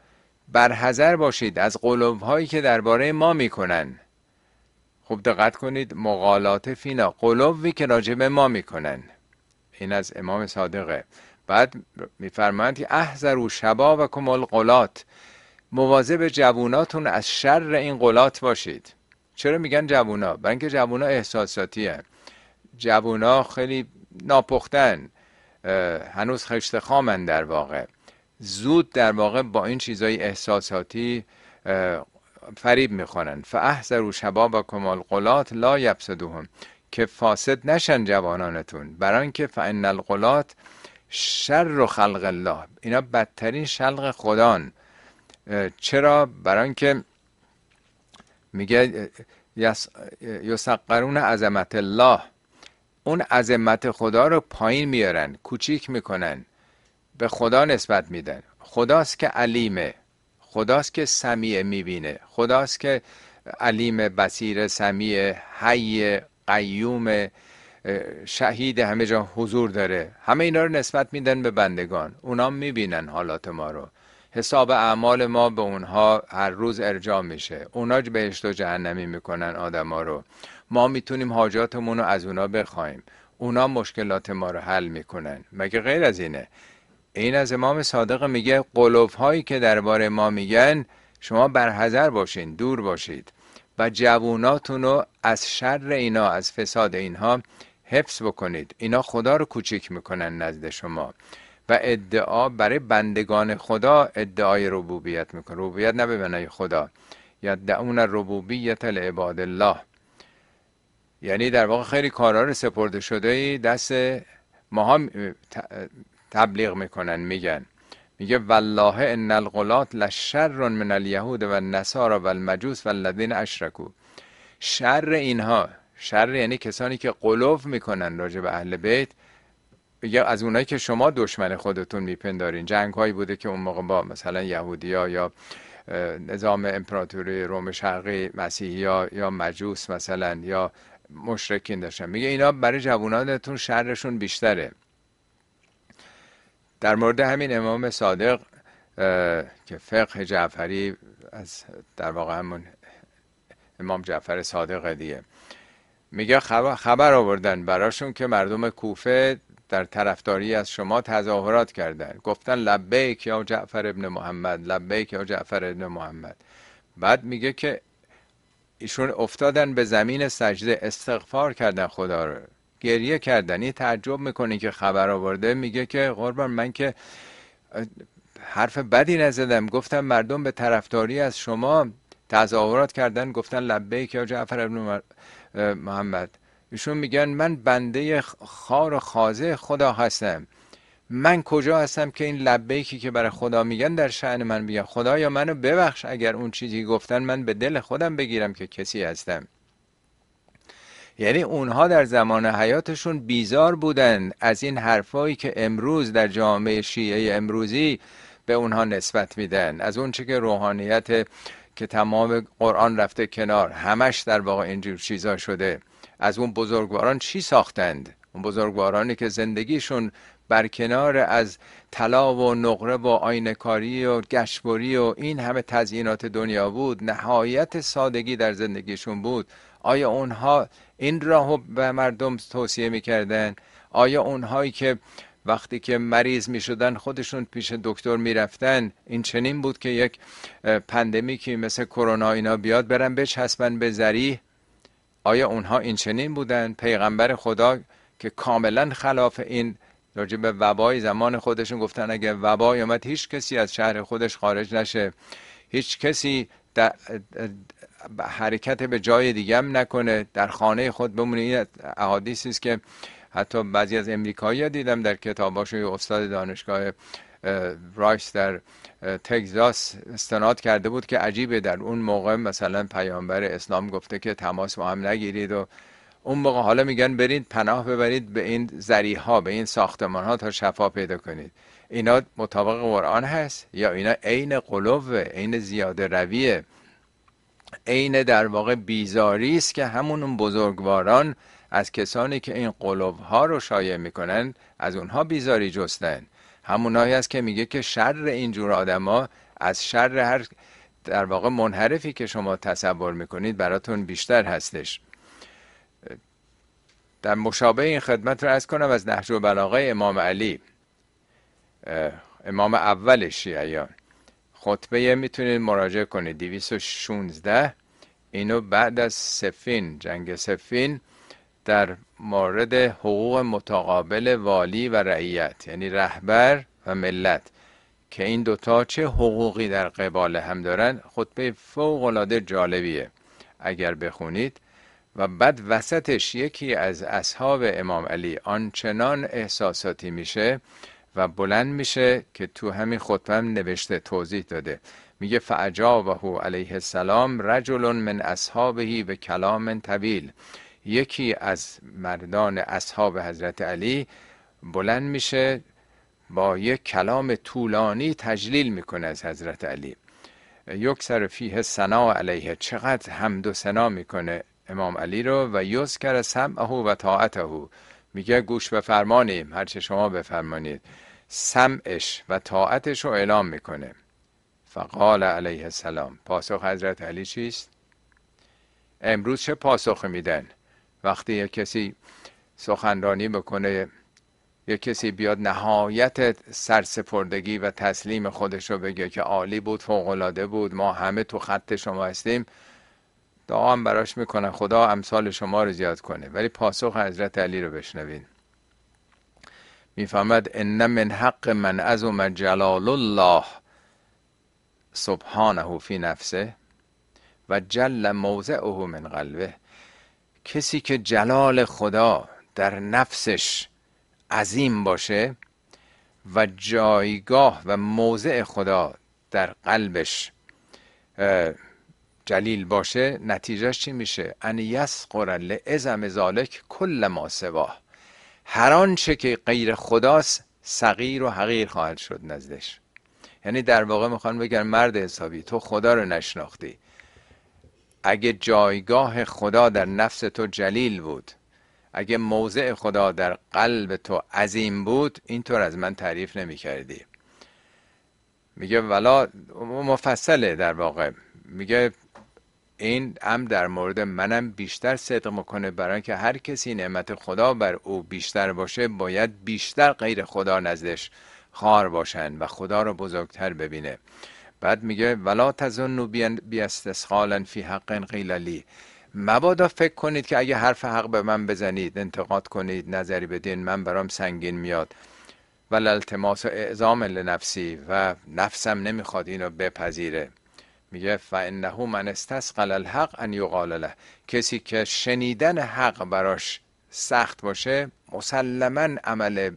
برحذر باشید از قلوب هایی که درباره ما میکنن خوب دقت کنید مقالات فینا قلوبی که راجع به ما میکنن این از امام صادقه بعد میفرمایند که و شبا و کمال قلات مواظب جووناتون از شر این قلات باشید چرا میگن جوونا برای اینکه جوونا احساساتی جوونا خیلی ناپختن هنوز خشت خامن در واقع زود در واقع با این چیزای احساساتی فریب میخورن و کمال القلات لا یفسدوهم که فاسد نشن جوانانتون برای اینکه فان القلات شر خلق الله اینا بدترین شلق خدان چرا برای اینکه میگه یسقرون عظمت الله اون عظمت خدا رو پایین میارن کوچیک میکنن به خدا نسبت میدن خداست که علیمه خداست که سمیع میبینه خداست که علیم بصیر سمیع حی قیوم شهید همه جا حضور داره همه اینا رو نسبت میدن به بندگان اونا میبینن حالات ما رو حساب اعمال ما به اونها هر روز ارجاع میشه اونا بهشت و جهنمی میکنن آدما رو ما میتونیم حاجاتمون رو از اونا بخوایم اونا مشکلات ما رو حل میکنن مگه غیر از اینه این از امام صادق میگه قلوف هایی که درباره ما میگن شما برحضر باشین دور باشید و جووناتون رو از شر اینا از فساد اینها حفظ بکنید اینا خدا رو کوچیک میکنن نزد شما و ادعا برای بندگان خدا ادعای ربوبیت میکنه ربوبیت نه به خدا یدعون ربوبیت لعباد الله یعنی در واقع خیلی کارا رو سپرده شده دست ماها تبلیغ میکنن میگن میگه والله ان الغلات لشر من الیهود و النصارا و المجوس و اشرکو شر اینها شر یعنی کسانی که قلوف میکنن راجع به اهل بیت میگه از اونایی که شما دشمن خودتون میپندارین جنگ هایی بوده که اون موقع با مثلا ها یا نظام امپراتوری روم شرقی مسیحی ها یا مجوس مثلا یا مشرکین داشتن میگه اینا برای جوانانتون شرشون بیشتره در مورد همین امام صادق که فقه جعفری از در واقع همون امام جعفر صادق دیه میگه خبر آوردن براشون که مردم کوفه در طرفداری از شما تظاهرات کردن گفتن لبیک یا جعفر ابن محمد لبیک یا جعفر ابن محمد بعد میگه که ایشون افتادن به زمین سجده استغفار کردن خدا رو گریه کردنی تعجب میکنه که خبر آورده میگه که قربان من که حرف بدی نزدم گفتم مردم به طرفداری از شما تظاهرات کردن گفتن لبیک یا جعفر ابن محمد ایشون میگن من بنده خار و خازه خدا هستم من کجا هستم که این لبیکی که برای خدا میگن در شعن من خدا خدایا منو ببخش اگر اون چیزی گفتن من به دل خودم بگیرم که کسی هستم یعنی اونها در زمان حیاتشون بیزار بودن از این حرفایی که امروز در جامعه شیعه امروزی به اونها نسبت میدن از اون چی که روحانیت که تمام قرآن رفته کنار همش در واقع اینجور چیزا شده از اون بزرگواران چی ساختند اون بزرگوارانی که زندگیشون بر کنار از طلا و نقره و آینکاری و گشبری و این همه تزیینات دنیا بود نهایت سادگی در زندگیشون بود آیا اونها این راهو به مردم توصیه میکردن آیا اونهایی که وقتی که مریض میشدن خودشون پیش دکتر میرفتن این چنین بود که یک پندمیکی مثل کرونا اینا بیاد برن بچسبن به زریح آیا اونها این چنین بودن پیغمبر خدا که کاملا خلاف این راجع به وبای زمان خودشون گفتن اگه وبای اومد هیچ کسی از شهر خودش خارج نشه هیچ کسی حرکت به جای دیگه نکنه در خانه خود بمونه این احادیثی است که حتی بعضی از امریکایی دیدم در یه استاد دانشگاه رایس در تگزاس استناد کرده بود که عجیبه در اون موقع مثلا پیامبر اسلام گفته که تماس با هم نگیرید و اون موقع حالا میگن برید پناه ببرید به این زریح ها به این ساختمان ها تا شفا پیدا کنید اینا مطابق قرآن هست یا اینا عین قلوه عین زیاده رویه عین در واقع بیزاری است که همون بزرگواران از کسانی که این قلوب ها رو شایع میکنن از اونها بیزاری جستن همونایی است که میگه که شر اینجور آدما از شر هر در واقع منحرفی که شما تصور میکنید براتون بیشتر هستش در مشابه این خدمت رو از کنم از نهج و امام علی امام اول شیعیان خطبه میتونید مراجعه کنید 216 اینو بعد از سفین جنگ سفین در مورد حقوق متقابل والی و رعیت یعنی رهبر و ملت که این دوتا چه حقوقی در قبال هم دارن خطبه فوق العاده جالبیه اگر بخونید و بعد وسطش یکی از اصحاب امام علی آنچنان احساساتی میشه و بلند میشه که تو همین خطبه هم نوشته توضیح داده میگه هو علیه السلام رجل من اصحابهی به کلام طویل یکی از مردان اصحاب حضرت علی بلند میشه با یک کلام طولانی تجلیل میکنه از حضرت علی یکسر فیه سنا علیه چقدر حمد و سنا میکنه امام علی رو و یذکر سمعه و طاعته میگه گوش به فرمانیم هرچه شما بفرمانید سمعش و طاعتش رو اعلام میکنه فقال علیه السلام پاسخ حضرت علی چیست؟ امروز چه پاسخ میدن؟ وقتی یک کسی سخنرانی بکنه یک کسی بیاد نهایت سرسپردگی و تسلیم خودش رو بگه که عالی بود فوقالعاده بود ما همه تو خط شما هستیم دعا هم براش میکنه خدا امثال شما رو زیاد کنه ولی پاسخ حضرت علی رو بشنوین میفهمد ان من حق من من جلال الله سبحانه فی نفسه و جل موضعه من قلبه کسی که جلال خدا در نفسش عظیم باشه و جایگاه و موضع خدا در قلبش جلیل باشه نتیجهش چی میشه ان یسقر لعظم ذالک کل ما سواه هر آنچه که غیر خداست صغیر و حقیر خواهد شد نزدش یعنی در واقع میخوان بگن مرد حسابی تو خدا رو نشناختی اگه جایگاه خدا در نفس تو جلیل بود اگه موضع خدا در قلب تو عظیم بود اینطور از من تعریف نمی کردی میگه ولا مفصله در واقع میگه این هم در مورد منم بیشتر صدق میکنه برای که هر کسی نعمت خدا بر او بیشتر باشه باید بیشتر غیر خدا نزدش خار باشن و خدا رو بزرگتر ببینه بعد میگه ولا تظن بی فی حق قیللی مبادا فکر کنید که اگه حرف حق به من بزنید انتقاد کنید نظری بدین من برام سنگین میاد و التماس اعظام لنفسی و نفسم نمیخواد اینو بپذیره میگه فانه من استسقل الحق ان یقال له کسی که شنیدن حق براش سخت باشه مسلما عمل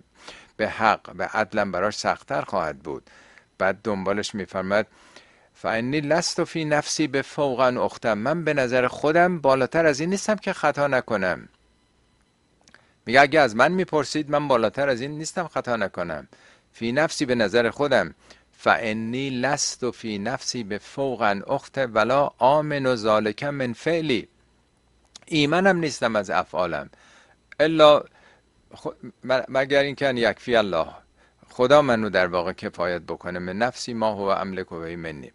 به حق به عدل براش سختتر خواهد بود بعد دنبالش میفرمد فانی لست فی نفسی به فوقا اختم من به نظر خودم بالاتر از این نیستم که خطا نکنم میگه اگه از من میپرسید من بالاتر از این نیستم خطا نکنم فی نفسی به نظر خودم فانی لست فی نفسی به فوق اخت ولا آمن و ذالک من فعلی ایمنم نیستم از افعالم الا مگر این کن یکفی الله خدا منو در واقع کفایت بکنه من نفسی ما هو املک و منی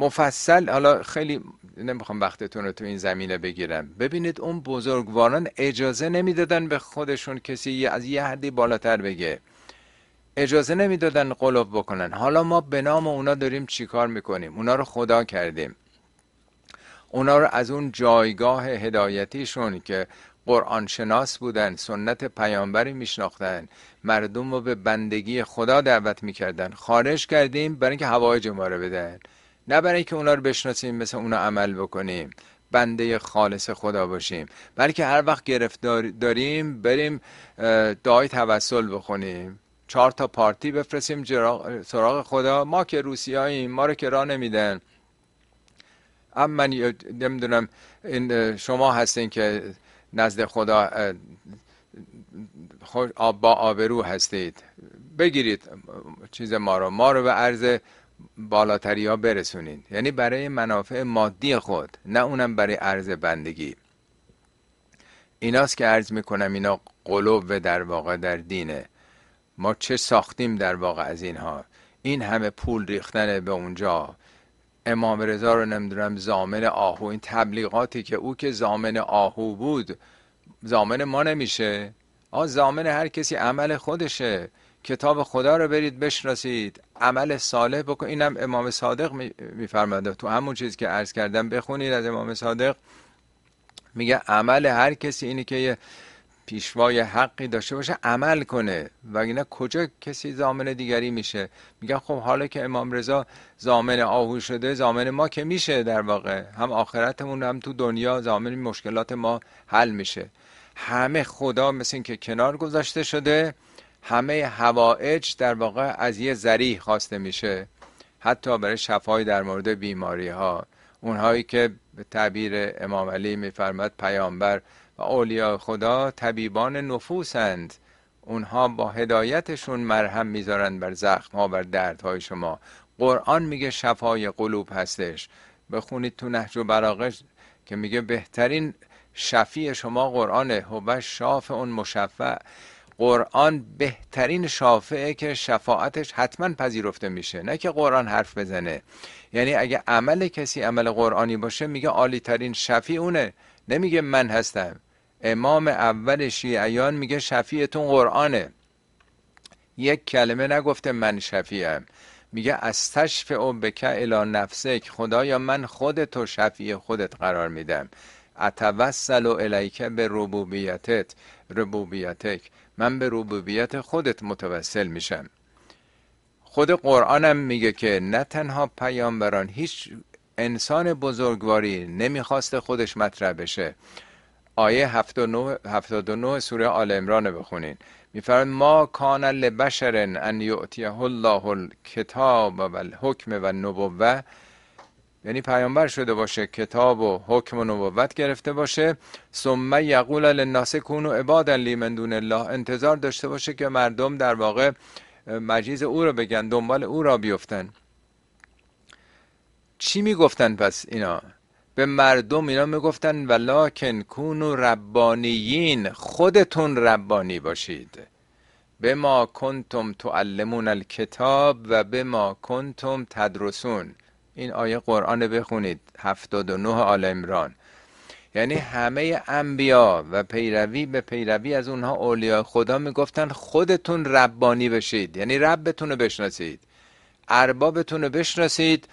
مفصل حالا خیلی نمیخوام وقتتون رو تو این زمینه بگیرم ببینید اون بزرگواران اجازه نمیدادن به خودشون کسی از یه حدی بالاتر بگه اجازه نمیدادن قلوب بکنن حالا ما به نام اونا داریم چیکار میکنیم اونا رو خدا کردیم اونا رو از اون جایگاه هدایتیشون که قرآن شناس بودن سنت پیامبری میشناختن مردم رو به بندگی خدا دعوت میکردن خارج کردیم برای اینکه هوای ما رو بدن نه برای اینکه اونا رو بشناسیم مثل اونا عمل بکنیم بنده خالص خدا باشیم بلکه هر وقت گرفت داریم بریم دعای توسل بخونیم چهار تا پارتی بفرستیم سراغ خدا ما که روسیاییم ما رو که را نمیدن اما نمیدونم این شما هستین که نزد خدا با آبرو هستید بگیرید چیز ما رو ما رو به عرض بالاتری ها برسونید یعنی برای منافع مادی خود نه اونم برای عرض بندگی ایناست که عرض میکنم اینا قلوب در واقع در دینه ما چه ساختیم در واقع از اینها این همه پول ریختن به اونجا امام رضا رو نمیدونم زامن آهو این تبلیغاتی که او که زامن آهو بود زامن ما نمیشه آ زامن هر کسی عمل خودشه کتاب خدا رو برید بشناسید عمل صالح بکن اینم امام صادق میفرماید تو همون چیز که عرض کردم بخونید از امام صادق میگه عمل هر کسی اینی که پیشوای حقی داشته باشه عمل کنه اینا کجا کسی زامن دیگری میشه میگن خب حالا که امام رضا زامن آهو شده زامن ما که میشه در واقع هم آخرتمون هم تو دنیا زامن مشکلات ما حل میشه همه خدا مثل که کنار گذاشته شده همه هوائج در واقع از یه ذریح خواسته میشه حتی برای شفای در مورد بیماری ها اونهایی که به تعبیر امام علی میفرماد پیامبر اولیا خدا طبیبان نفوسند اونها با هدایتشون مرهم میذارند بر زخم ها بر های شما قرآن میگه شفای قلوب هستش بخونید تو نهج و براغش که میگه بهترین شفی شما قرآنه هو شاف اون مشفع قرآن بهترین شافعه که شفاعتش حتما پذیرفته میشه نه که قرآن حرف بزنه یعنی اگه عمل کسی عمل قرآنی باشه میگه عالی ترین شفی اونه نمیگه من هستم امام اول شیعیان میگه شفیعتون قرآنه یک کلمه نگفته من شفیعم میگه از تشف و بکه الا نفسک خدایا من خودتو شفیع خودت قرار میدم اتوسل و الیکه به ربوبیتت ربوبیتک من به ربوبیت خودت متوسل میشم خود قرآنم میگه که نه تنها پیامبران هیچ انسان بزرگواری نمیخواست خودش مطرح بشه آیه 79, 79 سوره آل عمران بخونین میفرد ما کان لبشر ان یعطیه الله الکتاب و الحکم و نبوه یعنی پیامبر شده باشه کتاب و حکم و نبوت گرفته باشه ثم یقول للناس کونوا عبادا لی من دون الله انتظار داشته باشه که مردم در واقع مجیز او رو بگن دنبال او را بیفتن چی میگفتن پس اینا به مردم اینا میگفتن ولکن و ربانیین خودتون ربانی باشید به ما کنتم تعلمون الکتاب و به ما کنتم تدرسون این آیه قرآن بخونید 79 آل عمران یعنی همه انبیا و پیروی به پیروی از اونها اولیا خدا میگفتن خودتون ربانی بشید یعنی ربتون رو بشناسید اربابتون رو بشناسید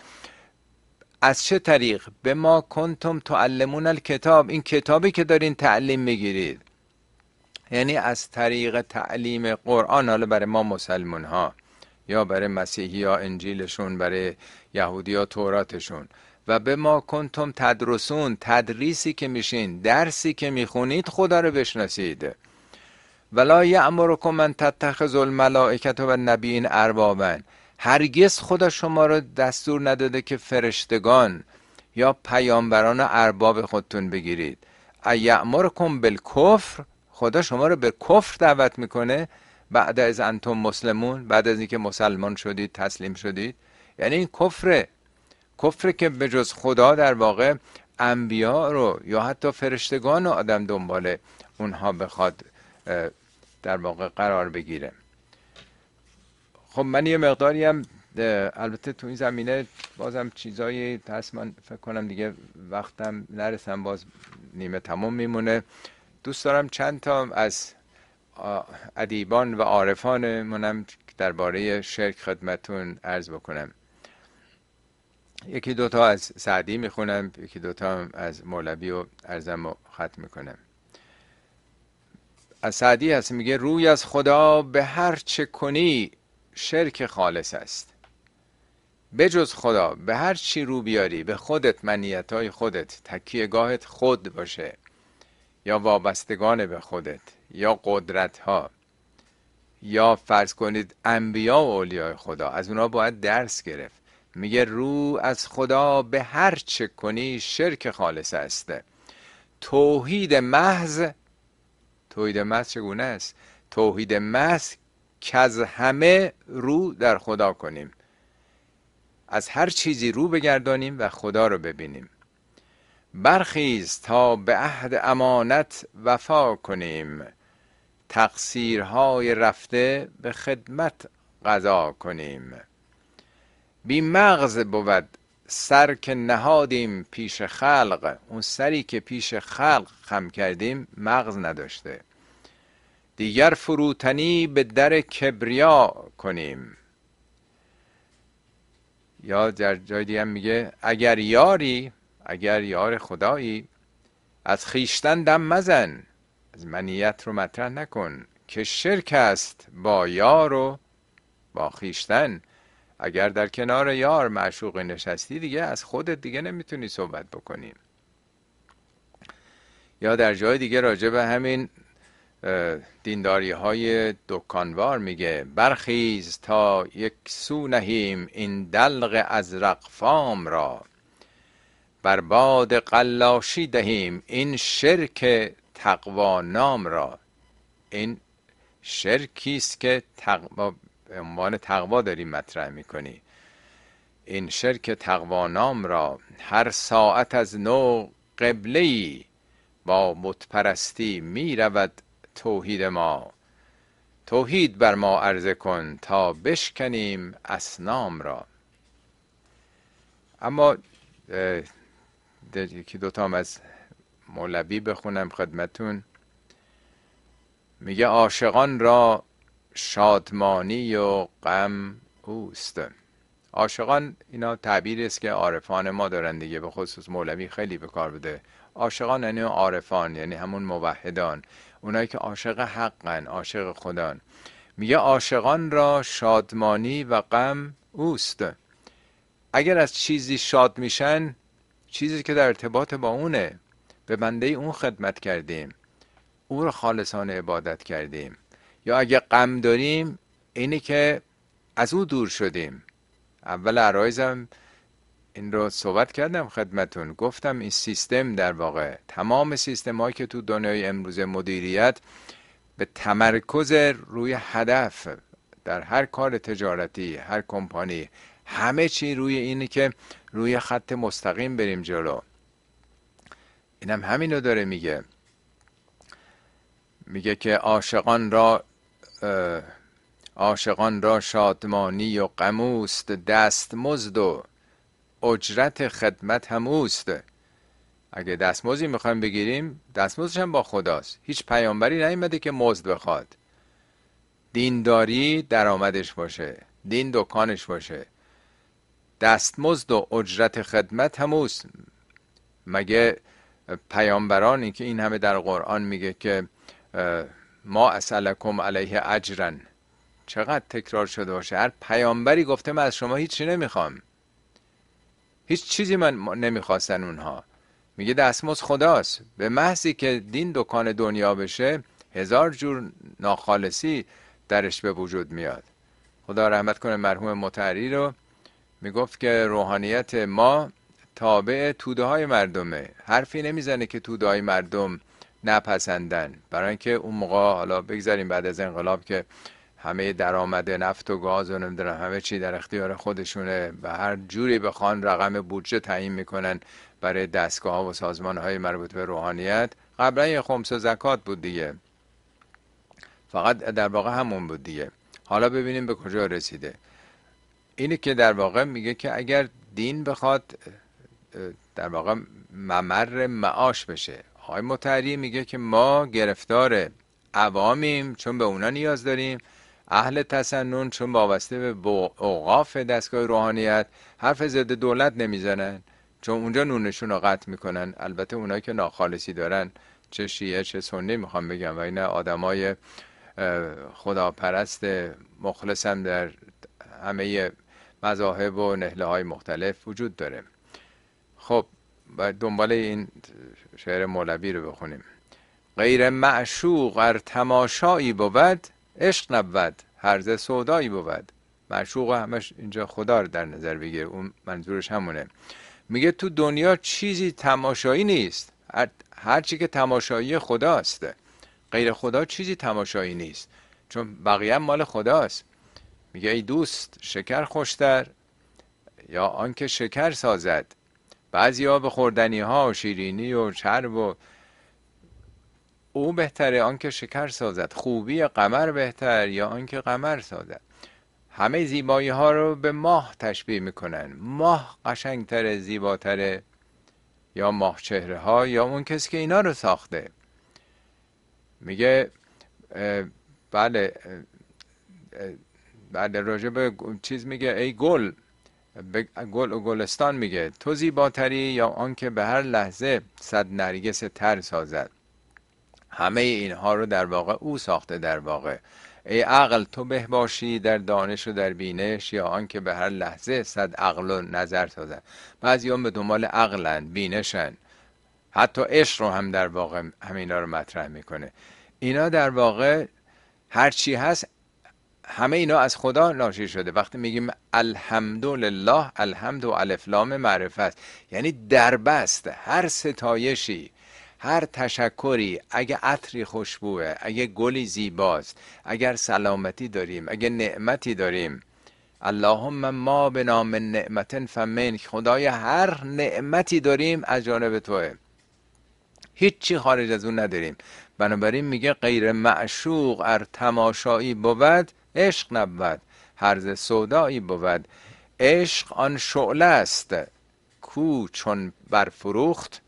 از چه طریق به ما کنتم تعلمون الکتاب این کتابی که دارین تعلیم میگیرید یعنی از طریق تعلیم قرآن حالا برای ما مسلمون ها یا برای مسیحی یا انجیلشون برای یهودی یا توراتشون و به ما کنتم تدرسون تدریسی که میشین درسی که میخونید خدا رو بشناسید ولا یعمرکم من تتخذ الملائکت و نبیین اربابن هرگز خدا شما را دستور نداده که فرشتگان یا پیامبران ارباب خودتون بگیرید کن بالکفر خدا شما رو به کفر دعوت میکنه بعد از انتم مسلمون بعد از اینکه مسلمان شدید تسلیم شدید یعنی این کفره کفره که به جز خدا در واقع انبیا رو یا حتی فرشتگان و آدم دنباله اونها بخواد در واقع قرار بگیره خب من یه مقداری هم البته تو این زمینه بازم چیزایی هست من فکر کنم دیگه وقتم نرسم باز نیمه تمام میمونه دوست دارم چند تا از ادیبان و عارفان منم درباره شرک خدمتون عرض بکنم یکی دوتا از سعدی میخونم یکی دوتا از مولوی و ارزم و ختم میکنم از سعدی هست میگه روی از خدا به هر چه کنی شرک خالص است بجز خدا به هر چی رو بیاری به خودت منیت خودت تکیه گاهت خود باشه یا وابستگان به خودت یا قدرت ها یا فرض کنید انبیا و اولیای خدا از اونا باید درس گرفت میگه رو از خدا به هر چه کنی شرک خالص است توحید محض توحید محض چگونه است توحید محض که از همه رو در خدا کنیم از هر چیزی رو بگردانیم و خدا رو ببینیم برخیز تا به عهد امانت وفا کنیم تقصیرهای رفته به خدمت قضا کنیم بی مغز بود سر که نهادیم پیش خلق اون سری که پیش خلق خم کردیم مغز نداشته دیگر فروتنی به در کبریا کنیم یا در جای دیگه میگه اگر یاری اگر یار خدایی از خیشتن دم مزن از منیت رو مطرح نکن که شرک است با یار و با خیشتن اگر در کنار یار معشوق نشستی دیگه از خودت دیگه نمیتونی صحبت بکنی یا در جای دیگه راجع به همین دینداری های دکانوار میگه برخیز تا یک سو نهیم این دلغ از رقفام را بر باد قلاشی دهیم این شرک تقوا نام را این شرکی است که تقوا عنوان تقوا داریم مطرح میکنی این شرک تقوا نام را هر ساعت از نو قبله با متپرستی میرود توحید ما توحید بر ما عرضه کن تا بشکنیم اسنام را اما یکی دوتام از مولوی بخونم خدمتون میگه عاشقان را شادمانی و غم اوست عاشقان اینا تعبیر است که عارفان ما دارن دیگه به خصوص مولوی خیلی به کار بوده عاشقان یعنی عارفان یعنی همون موحدان اونایی که عاشق حقن عاشق خدان میگه عاشقان را شادمانی و غم اوست اگر از چیزی شاد میشن چیزی که در ارتباط با اونه به بنده اون خدمت کردیم او رو خالصانه عبادت کردیم یا اگه غم داریم اینه که از او دور شدیم اول عرایزم این رو صحبت کردم خدمتون گفتم این سیستم در واقع تمام سیستم هایی که تو دنیای امروز مدیریت به تمرکز روی هدف در هر کار تجارتی هر کمپانی همه چی روی اینه که روی خط مستقیم بریم جلو اینم همین رو داره میگه میگه که عاشقان را عاشقان را شادمانی و قموست دست مزد و اجرت خدمت هم اوست اگه دستمزدی میخوایم بگیریم دستمزدش هم با خداست هیچ پیامبری نیامده که مزد بخواد دینداری درآمدش باشه دین دکانش باشه دستمزد و اجرت خدمت هم اوست مگه پیامبرانی که این همه در قرآن میگه که ما اسالکم علیه اجرن چقدر تکرار شده باشه هر پیامبری گفته من از شما هیچی نمیخوام هیچ چیزی من نمیخواستن اونها میگه دستموز خداست به محضی که دین دکان دنیا بشه هزار جور ناخالصی درش به وجود میاد خدا رحمت کنه مرحوم متحری رو میگفت که روحانیت ما تابع توده های مردمه حرفی نمیزنه که توده های مردم نپسندن برای اینکه اون موقع حالا بگذاریم بعد از انقلاب که همه درآمد نفت و گاز و نمیدونم همه چی در اختیار خودشونه و هر جوری بخوان رقم بودجه تعیین میکنن برای دستگاه ها و سازمان های مربوط به روحانیت قبلا یه خمس و زکات بود دیگه فقط در واقع همون بود دیگه حالا ببینیم به کجا رسیده اینه که در واقع میگه که اگر دین بخواد در واقع ممر معاش بشه آقای متحری میگه که ما گرفتار عوامیم چون به اونا نیاز داریم اهل تسنن چون وابسته به اوقاف دستگاه روحانیت حرف ضد دولت نمیزنن چون اونجا نونشون رو قطع میکنن البته اونایی که ناخالصی دارن چه شیعه چه سنی میخوام بگم و این آدمای خداپرست مخلصم در همه مذاهب و نهله های مختلف وجود داره خب و دنبال این شعر مولوی رو بخونیم غیر معشوق ار تماشایی بود عشق نبود هرزه سودایی بود معشوق همش اینجا خدا رو در نظر بگیر اون منظورش همونه میگه تو دنیا چیزی تماشایی نیست هر که تماشایی خداست غیر خدا چیزی تماشایی نیست چون بقیه مال خداست میگه ای دوست شکر خوشتر یا آنکه شکر سازد بعضی ها به خوردنی ها و شیرینی و چرب و او بهتره آنکه شکر سازد خوبی قمر بهتر یا آنکه قمر سازد همه زیبایی ها رو به ماه تشبیه میکنن ماه قشنگتره زیباتر یا ماه چهره ها یا اون کسی که اینا رو ساخته میگه بله بعد بله، راجه به چیز میگه ای گل گل و گلستان میگه تو زیباتری یا آنکه به هر لحظه صد نرگس تر سازد همه اینها رو در واقع او ساخته در واقع ای عقل تو به باشی در دانش و در بینش یا آنکه به هر لحظه صد عقل و نظر سازد بعضی هم به دنبال عقلن بینشن حتی عشق رو هم در واقع همینا رو مطرح میکنه اینا در واقع هر چی هست همه اینا از خدا ناشی شده وقتی میگیم الحمدلله الحمد و الفلام معرفت یعنی دربست هر ستایشی هر تشکری اگه عطری خوشبوه اگه گلی زیباست اگر سلامتی داریم اگه نعمتی داریم اللهم ما به نام نعمت فمن خدای هر نعمتی داریم از جانب توه هیچی خارج از اون نداریم بنابراین میگه غیر معشوق ار تماشایی بود عشق نبود هرز سودایی بود عشق آن شعله است کو چون برفروخت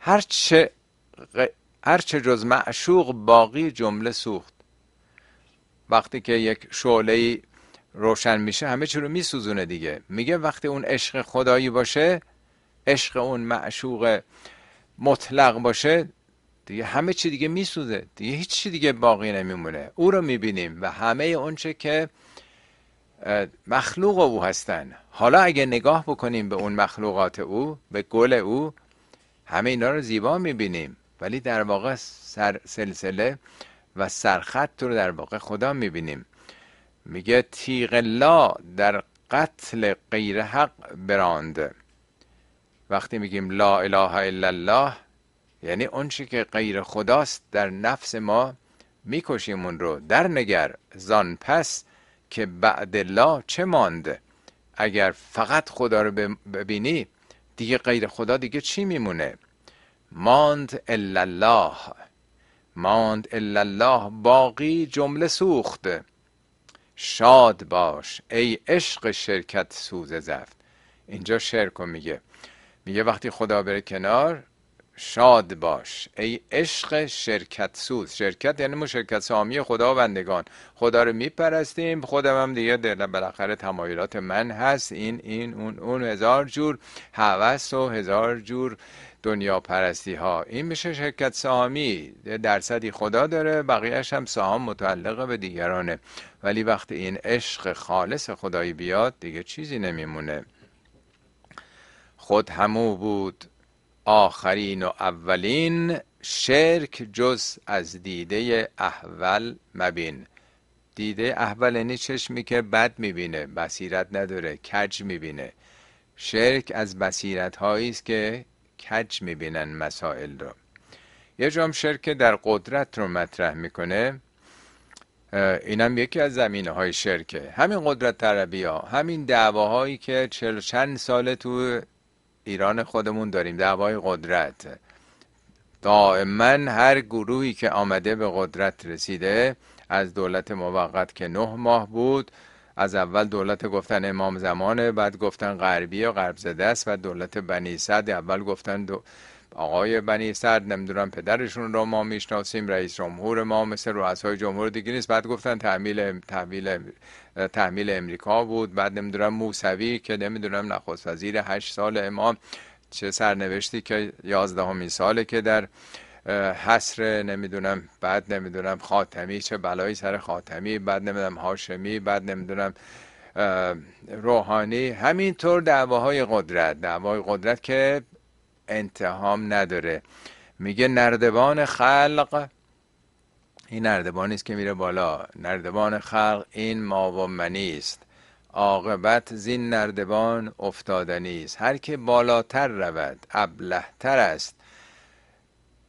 هر چه جز معشوق باقی جمله سوخت وقتی که یک شعله روشن میشه همه چی رو میسوزونه دیگه میگه وقتی اون عشق خدایی باشه عشق اون معشوق مطلق باشه دیگه همه چی دیگه میسوزه دیگه هیچ چی دیگه باقی نمیمونه او رو میبینیم و همه اونچه که مخلوق او هستن حالا اگه نگاه بکنیم به اون مخلوقات او به گل او همه اینا رو زیبا میبینیم ولی در واقع سر سلسله و سرخط رو در واقع خدا میبینیم میگه تیغ لا در قتل غیر حق براند وقتی میگیم لا اله الا الله یعنی اون که غیر خداست در نفس ما میکشیم رو در نگر زان پس که بعد لا چه مانده اگر فقط خدا رو ببینی دیگه غیر خدا دیگه چی میمونه ماند الا الله ماند الا الله باقی جمله سوخت شاد باش ای عشق شرکت سوز زفت اینجا شرک میگه میگه وقتی خدا بره کنار شاد باش ای عشق شرکت سوز شرکت یعنی ما شرکت سامی بندگان خدا رو میپرستیم خودم هم دیگه در بالاخره تمایلات من هست این این اون اون هزار جور هوس و هزار جور دنیا پرستی ها این میشه شرکت سامی درصدی خدا داره بقیهش هم سهام متعلقه به دیگرانه ولی وقتی این عشق خالص خدایی بیاد دیگه چیزی نمیمونه خود همو بود آخرین و اولین شرک جز از دیده احول مبین دیده احول یعنی چشمی که بد میبینه بصیرت نداره کج میبینه شرک از بصیرت است که کج میبینن مسائل رو یه جام شرک در قدرت رو مطرح میکنه اینم یکی از زمینه های شرکه همین قدرت طلبی ها همین دعواهایی که چل چند ساله تو ایران خودمون داریم دعوای قدرت دائما هر گروهی که آمده به قدرت رسیده از دولت موقت که نه ماه بود از اول دولت گفتن امام زمانه بعد گفتن غربی و غرب زده است و دولت بنی صد اول گفتن آقای بنی سرد نمیدونم پدرشون رو ما میشناسیم رئیس جمهور ما مثل رؤسای جمهور دیگه نیست بعد گفتن تحمیل تحمیل تحمیل امریکا بود بعد نمیدونم موسوی که نمیدونم نخست وزیر هشت سال امام چه سرنوشتی که یازدهمین ساله که در حسر نمیدونم بعد نمیدونم خاتمی چه بلایی سر خاتمی بعد نمیدونم هاشمی بعد نمیدونم روحانی همینطور دعواهای قدرت دعوای قدرت که انتهام نداره میگه نردبان خلق این نردبانی است که میره بالا نردبان خلق این ما و منی است عاقبت زین نردبان افتادنی است هر که بالاتر رود ابلهتر است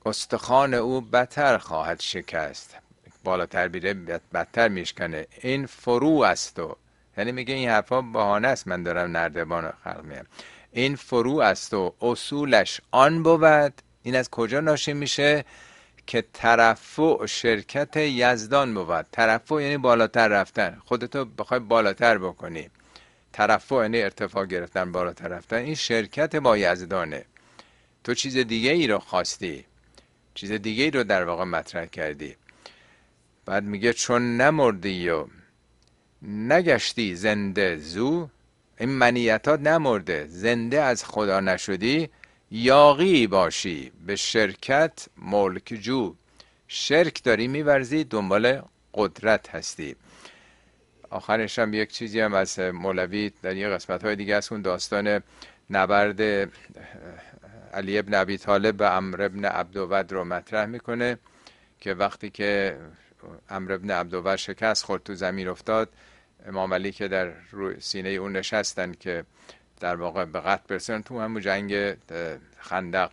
استخوان او بتر خواهد شکست بالاتر بیره بدتر میشکنه این فرو است و یعنی میگه این حرفا بهانه است من دارم نردبان خلق میام این فرو است و اصولش آن بود این از کجا ناشی میشه که ترفع شرکت یزدان بود ترفع یعنی بالاتر رفتن خودتو بخوای بالاتر بکنی ترفع یعنی ارتفاع گرفتن بالاتر رفتن این شرکت با یزدانه تو چیز دیگه ای رو خواستی چیز دیگه ای رو در واقع مطرح کردی بعد میگه چون نمردی و نگشتی زنده زو این منیت نمرده زنده از خدا نشدی یاقی باشی به شرکت ملک جو شرک داری میورزی دنبال قدرت هستی آخرش هم یک چیزی هم از مولوی در یه قسمت های دیگه از اون داستان نبرد علی ابن ابی طالب به امر ابن عبدود رو مطرح میکنه که وقتی که امر ابن عبدود شکست خورد تو زمین افتاد امام علی که در روی سینه اون نشستن که در واقع به قتل برسن تو همون جنگ خندق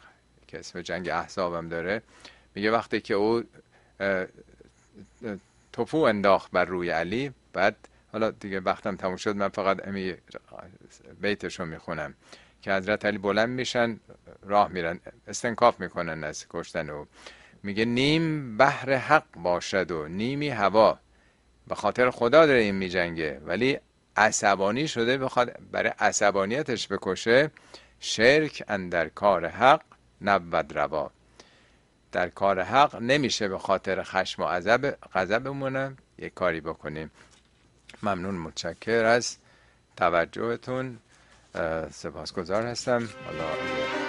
که اسم جنگ احزاب هم داره میگه وقتی که او توفو انداخت بر روی علی بعد حالا دیگه وقتم تموم شد من فقط امی بیتشو میخونم که حضرت علی بلند میشن راه میرن استنکاف میکنن از کشتن او میگه نیم بحر حق باشد و نیمی هوا به خاطر خدا داره این میجنگه ولی عصبانی شده بخواد برای عصبانیتش بکشه شرک اندر کار حق نبود روا در کار حق نمیشه به خاطر خشم و عذب غضبمونم یک کاری بکنیم ممنون متشکر از توجهتون سپاسگزار هستم الله